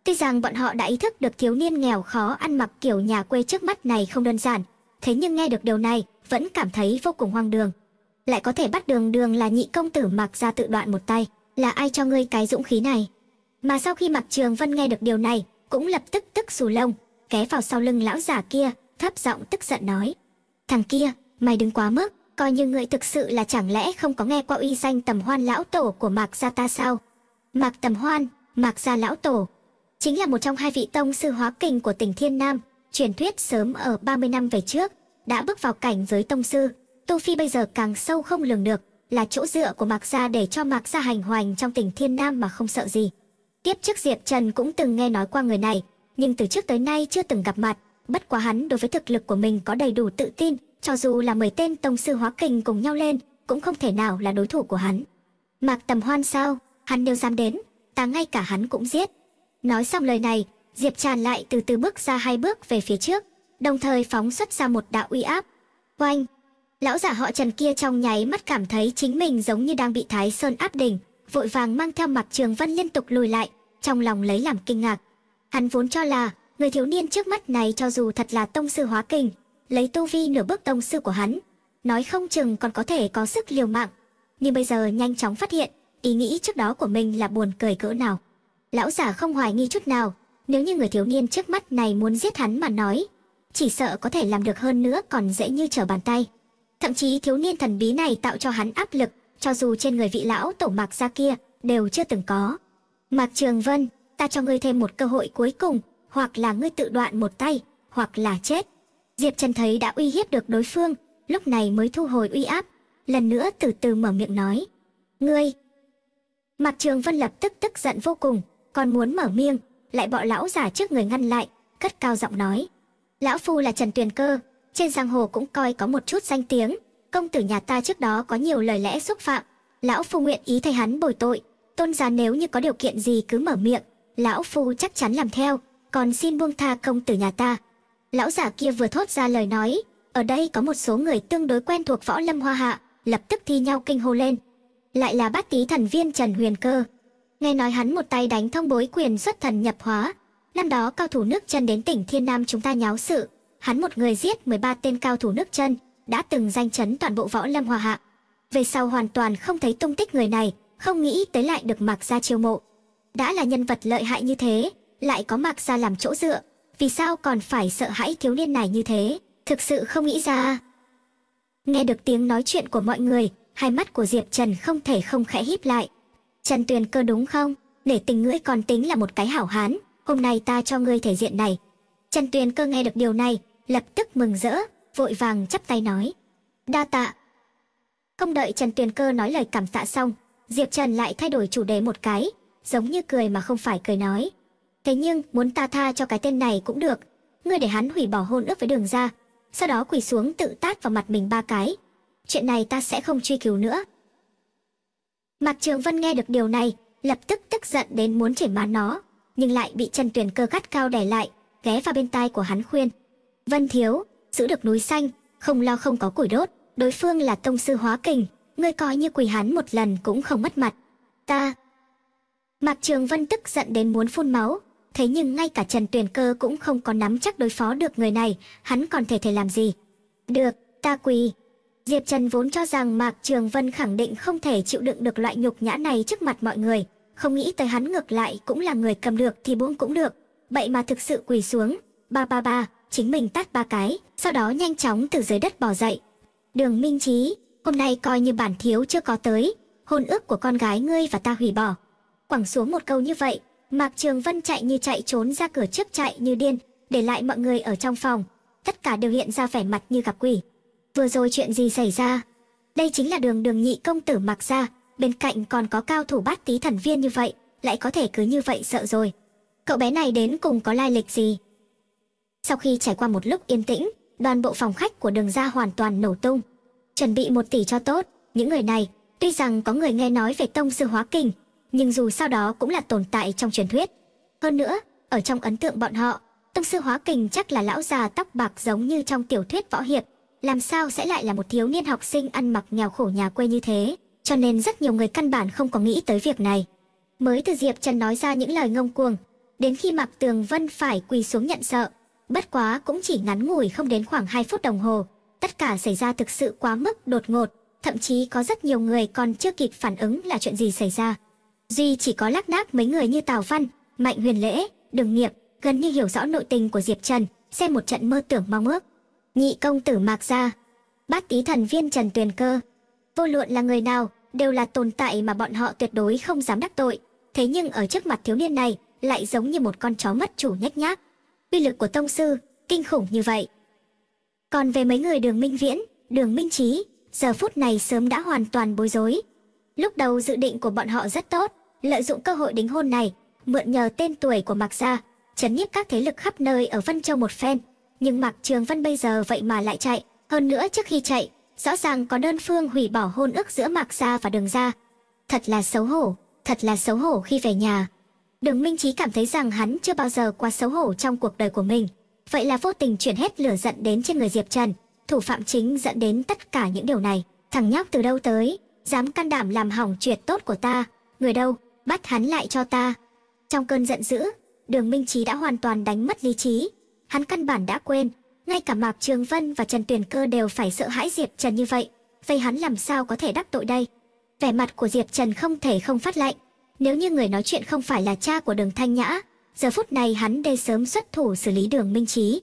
tuy rằng bọn họ đã ý thức được thiếu niên nghèo khó ăn mặc kiểu nhà quê trước mắt này không đơn giản thế nhưng nghe được điều này vẫn cảm thấy vô cùng hoang đường lại có thể bắt đường đường là nhị công tử mặc ra tự đoạn một tay là ai cho ngươi cái dũng khí này mà sau khi mặc trường vân nghe được điều này cũng lập tức tức xù lông ghé vào sau lưng lão già kia thấp giọng tức giận nói thằng kia mày đừng quá mức coi như người thực sự là chẳng lẽ không có nghe qua uy danh tầm hoan lão tổ của mạc gia ta sao mạc tầm hoan mạc gia lão tổ chính là một trong hai vị tông sư hóa kinh của tỉnh thiên nam truyền thuyết sớm ở 30 năm về trước đã bước vào cảnh giới tông sư tu phi bây giờ càng sâu không lường được là chỗ dựa của mạc gia để cho mạc gia hành hoành trong tỉnh thiên nam mà không sợ gì Tiếp trước Diệp Trần cũng từng nghe nói qua người này, nhưng từ trước tới nay chưa từng gặp mặt. Bất quá hắn đối với thực lực của mình có đầy đủ tự tin, cho dù là mười tên tông sư hóa kình cùng nhau lên, cũng không thể nào là đối thủ của hắn. Mạc Tầm Hoan sao, hắn nếu dám đến, ta ngay cả hắn cũng giết. Nói xong lời này, Diệp Tràn lại từ từ bước ra hai bước về phía trước, đồng thời phóng xuất ra một đạo uy áp. Oanh! Lão giả họ Trần kia trong nháy mắt cảm thấy chính mình giống như đang bị Thái Sơn áp đỉnh, vội vàng mang theo mặt Trường Vân liên tục lùi lại, trong lòng lấy làm kinh ngạc. Hắn vốn cho là, người thiếu niên trước mắt này cho dù thật là tông sư hóa kình, lấy tu vi nửa bước tông sư của hắn, nói không chừng còn có thể có sức liều mạng. Nhưng bây giờ nhanh chóng phát hiện, ý nghĩ trước đó của mình là buồn cười cỡ nào. Lão giả không hoài nghi chút nào, nếu như người thiếu niên trước mắt này muốn giết hắn mà nói, chỉ sợ có thể làm được hơn nữa còn dễ như trở bàn tay. Thậm chí thiếu niên thần bí này tạo cho hắn áp lực, cho dù trên người vị lão tổ mạc gia kia đều chưa từng có mạc trường vân ta cho ngươi thêm một cơ hội cuối cùng hoặc là ngươi tự đoạn một tay hoặc là chết diệp trần thấy đã uy hiếp được đối phương lúc này mới thu hồi uy áp lần nữa từ từ mở miệng nói ngươi mạc trường vân lập tức tức giận vô cùng còn muốn mở miệng lại bọ lão giả trước người ngăn lại cất cao giọng nói lão phu là trần tuyền cơ trên giang hồ cũng coi có một chút danh tiếng công tử nhà ta trước đó có nhiều lời lẽ xúc phạm lão phu nguyện ý thay hắn bồi tội tôn giá nếu như có điều kiện gì cứ mở miệng lão phu chắc chắn làm theo còn xin buông tha công tử nhà ta lão giả kia vừa thốt ra lời nói ở đây có một số người tương đối quen thuộc võ lâm hoa hạ lập tức thi nhau kinh hô lên lại là bát tý thần viên trần huyền cơ nghe nói hắn một tay đánh thông bối quyền xuất thần nhập hóa năm đó cao thủ nước chân đến tỉnh thiên nam chúng ta nháo sự hắn một người giết 13 tên cao thủ nước chân đã từng danh chấn toàn bộ võ lâm hòa hạ về sau hoàn toàn không thấy tung tích người này không nghĩ tới lại được mạc gia chiêu mộ đã là nhân vật lợi hại như thế lại có mạc gia làm chỗ dựa vì sao còn phải sợ hãi thiếu niên này như thế thực sự không nghĩ ra nghe được tiếng nói chuyện của mọi người hai mắt của diệp trần không thể không khẽ híp lại trần tuyền cơ đúng không để tình ngươi còn tính là một cái hảo hán hôm nay ta cho ngươi thể diện này trần tuyền cơ nghe được điều này lập tức mừng rỡ vội vàng chắp tay nói đa tạ không đợi trần tuyền cơ nói lời cảm tạ xong diệp trần lại thay đổi chủ đề một cái giống như cười mà không phải cười nói thế nhưng muốn ta tha cho cái tên này cũng được ngươi để hắn hủy bỏ hôn ước với đường ra sau đó quỳ xuống tự tát vào mặt mình ba cái chuyện này ta sẽ không truy cứu nữa mạc trường vân nghe được điều này lập tức tức giận đến muốn chửi má nó nhưng lại bị trần tuyền cơ gắt cao đẻ lại ghé vào bên tai của hắn khuyên vân thiếu giữ được núi xanh không lo không có củi đốt đối phương là tông sư hóa kình ngươi coi như quỳ hắn một lần cũng không mất mặt ta mạc trường vân tức giận đến muốn phun máu thế nhưng ngay cả trần tuyền cơ cũng không có nắm chắc đối phó được người này hắn còn thể thể làm gì được ta quỳ diệp trần vốn cho rằng mạc trường vân khẳng định không thể chịu đựng được loại nhục nhã này trước mặt mọi người không nghĩ tới hắn ngược lại cũng là người cầm được thì buông cũng được vậy mà thực sự quỳ xuống ba ba ba chính mình tát ba cái sau đó nhanh chóng từ dưới đất bỏ dậy đường minh Chí, hôm nay coi như bản thiếu chưa có tới hôn ước của con gái ngươi và ta hủy bỏ quẳng xuống một câu như vậy mạc trường vân chạy như chạy trốn ra cửa trước chạy như điên để lại mọi người ở trong phòng tất cả đều hiện ra vẻ mặt như gặp quỷ vừa rồi chuyện gì xảy ra đây chính là đường đường nhị công tử mặc ra bên cạnh còn có cao thủ bát tí thần viên như vậy lại có thể cứ như vậy sợ rồi cậu bé này đến cùng có lai lịch gì sau khi trải qua một lúc yên tĩnh, toàn bộ phòng khách của đường ra hoàn toàn nổ tung. Chuẩn bị một tỷ cho tốt, những người này, tuy rằng có người nghe nói về tông sư hóa kình, nhưng dù sao đó cũng là tồn tại trong truyền thuyết. Hơn nữa, ở trong ấn tượng bọn họ, tông sư hóa kình chắc là lão già tóc bạc giống như trong tiểu thuyết võ hiệp, làm sao sẽ lại là một thiếu niên học sinh ăn mặc nghèo khổ nhà quê như thế, cho nên rất nhiều người căn bản không có nghĩ tới việc này. Mới từ Diệp Trần nói ra những lời ngông cuồng, đến khi Mạc Tường Vân phải quỳ xuống nhận sợ, bất quá cũng chỉ ngắn ngủi không đến khoảng 2 phút đồng hồ. Tất cả xảy ra thực sự quá mức đột ngột, thậm chí có rất nhiều người còn chưa kịp phản ứng là chuyện gì xảy ra. Duy chỉ có lắc đác mấy người như Tào Văn, Mạnh Huyền Lễ, Đường Nghiệp, gần như hiểu rõ nội tình của Diệp Trần, xem một trận mơ tưởng mong ước. Nhị công tử Mạc Gia, bát tí thần viên Trần Tuyền Cơ. Vô luận là người nào, đều là tồn tại mà bọn họ tuyệt đối không dám đắc tội. Thế nhưng ở trước mặt thiếu niên này, lại giống như một con chó mất chủ nhách nhác uy lực của tông sư kinh khủng như vậy còn về mấy người đường minh viễn đường minh trí giờ phút này sớm đã hoàn toàn bối rối lúc đầu dự định của bọn họ rất tốt lợi dụng cơ hội đính hôn này mượn nhờ tên tuổi của mạc gia chấn nhiếp các thế lực khắp nơi ở vân châu một phen nhưng mạc trường Vân bây giờ vậy mà lại chạy hơn nữa trước khi chạy rõ ràng có đơn phương hủy bỏ hôn ước giữa mạc gia và đường gia thật là xấu hổ thật là xấu hổ khi về nhà đường minh Chí cảm thấy rằng hắn chưa bao giờ quá xấu hổ trong cuộc đời của mình vậy là vô tình chuyển hết lửa giận đến trên người diệp trần thủ phạm chính dẫn đến tất cả những điều này thằng nhóc từ đâu tới dám can đảm làm hỏng chuyện tốt của ta người đâu bắt hắn lại cho ta trong cơn giận dữ đường minh Chí đã hoàn toàn đánh mất lý trí hắn căn bản đã quên ngay cả mạc trường vân và trần tuyền cơ đều phải sợ hãi diệp trần như vậy vậy hắn làm sao có thể đắc tội đây vẻ mặt của diệp trần không thể không phát lạnh nếu như người nói chuyện không phải là cha của đường thanh nhã giờ phút này hắn đây sớm xuất thủ xử lý đường minh trí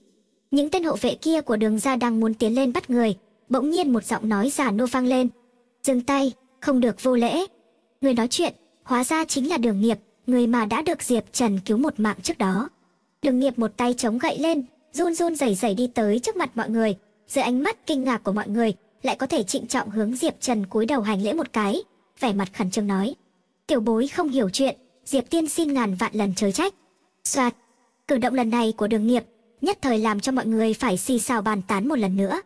những tên hộ vệ kia của đường Gia đang muốn tiến lên bắt người bỗng nhiên một giọng nói giả nô vang lên dừng tay không được vô lễ người nói chuyện hóa ra chính là đường nghiệp người mà đã được diệp trần cứu một mạng trước đó đường nghiệp một tay chống gậy lên run run rẩy rẩy đi tới trước mặt mọi người dưới ánh mắt kinh ngạc của mọi người lại có thể trịnh trọng hướng diệp trần cúi đầu hành lễ một cái vẻ mặt khẩn trương nói Tiểu bối không hiểu chuyện, Diệp Tiên xin ngàn vạn lần chớ trách. Soạt, cử động lần này của đường nghiệp, nhất thời làm cho mọi người phải xì xào bàn tán một lần nữa.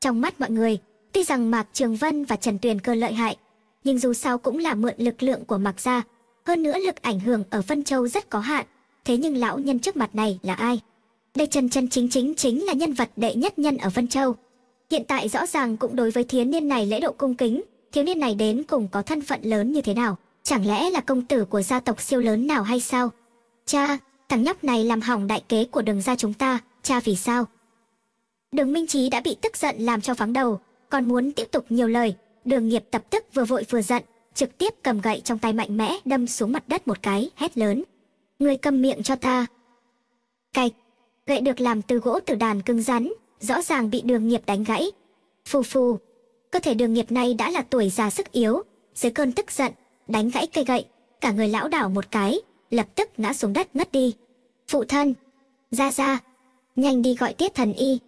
Trong mắt mọi người, tuy rằng Mạc Trường Vân và Trần Tuyền cơ lợi hại, nhưng dù sao cũng là mượn lực lượng của Mạc gia, hơn nữa lực ảnh hưởng ở Vân Châu rất có hạn, thế nhưng lão nhân trước mặt này là ai? Đây chân chân chính chính chính là nhân vật đệ nhất nhân ở Vân Châu. Hiện tại rõ ràng cũng đối với thiếu niên này lễ độ cung kính, thiếu niên này đến cùng có thân phận lớn như thế nào chẳng lẽ là công tử của gia tộc siêu lớn nào hay sao cha thằng nhóc này làm hỏng đại kế của đường gia chúng ta cha vì sao đường minh trí đã bị tức giận làm cho vắng đầu còn muốn tiếp tục nhiều lời đường nghiệp tập tức vừa vội vừa giận trực tiếp cầm gậy trong tay mạnh mẽ đâm xuống mặt đất một cái hét lớn người cầm miệng cho ta cạch gậy được làm từ gỗ tử đàn cứng rắn rõ ràng bị đường nghiệp đánh gãy phù phù cơ thể đường nghiệp này đã là tuổi già sức yếu dưới cơn tức giận đánh gãy cây gậy cả người lão đảo một cái lập tức ngã xuống đất ngất đi phụ thân ra ra nhanh đi gọi tiết thần y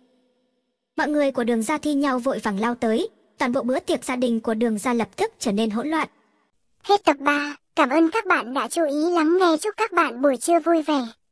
mọi người của đường ra thi nhau vội vàng lao tới toàn bộ bữa tiệc gia đình của đường ra lập tức trở nên hỗn loạn hết tập 3 cảm ơn các bạn đã chú ý lắng nghe chúc các bạn buổi trưa vui vẻ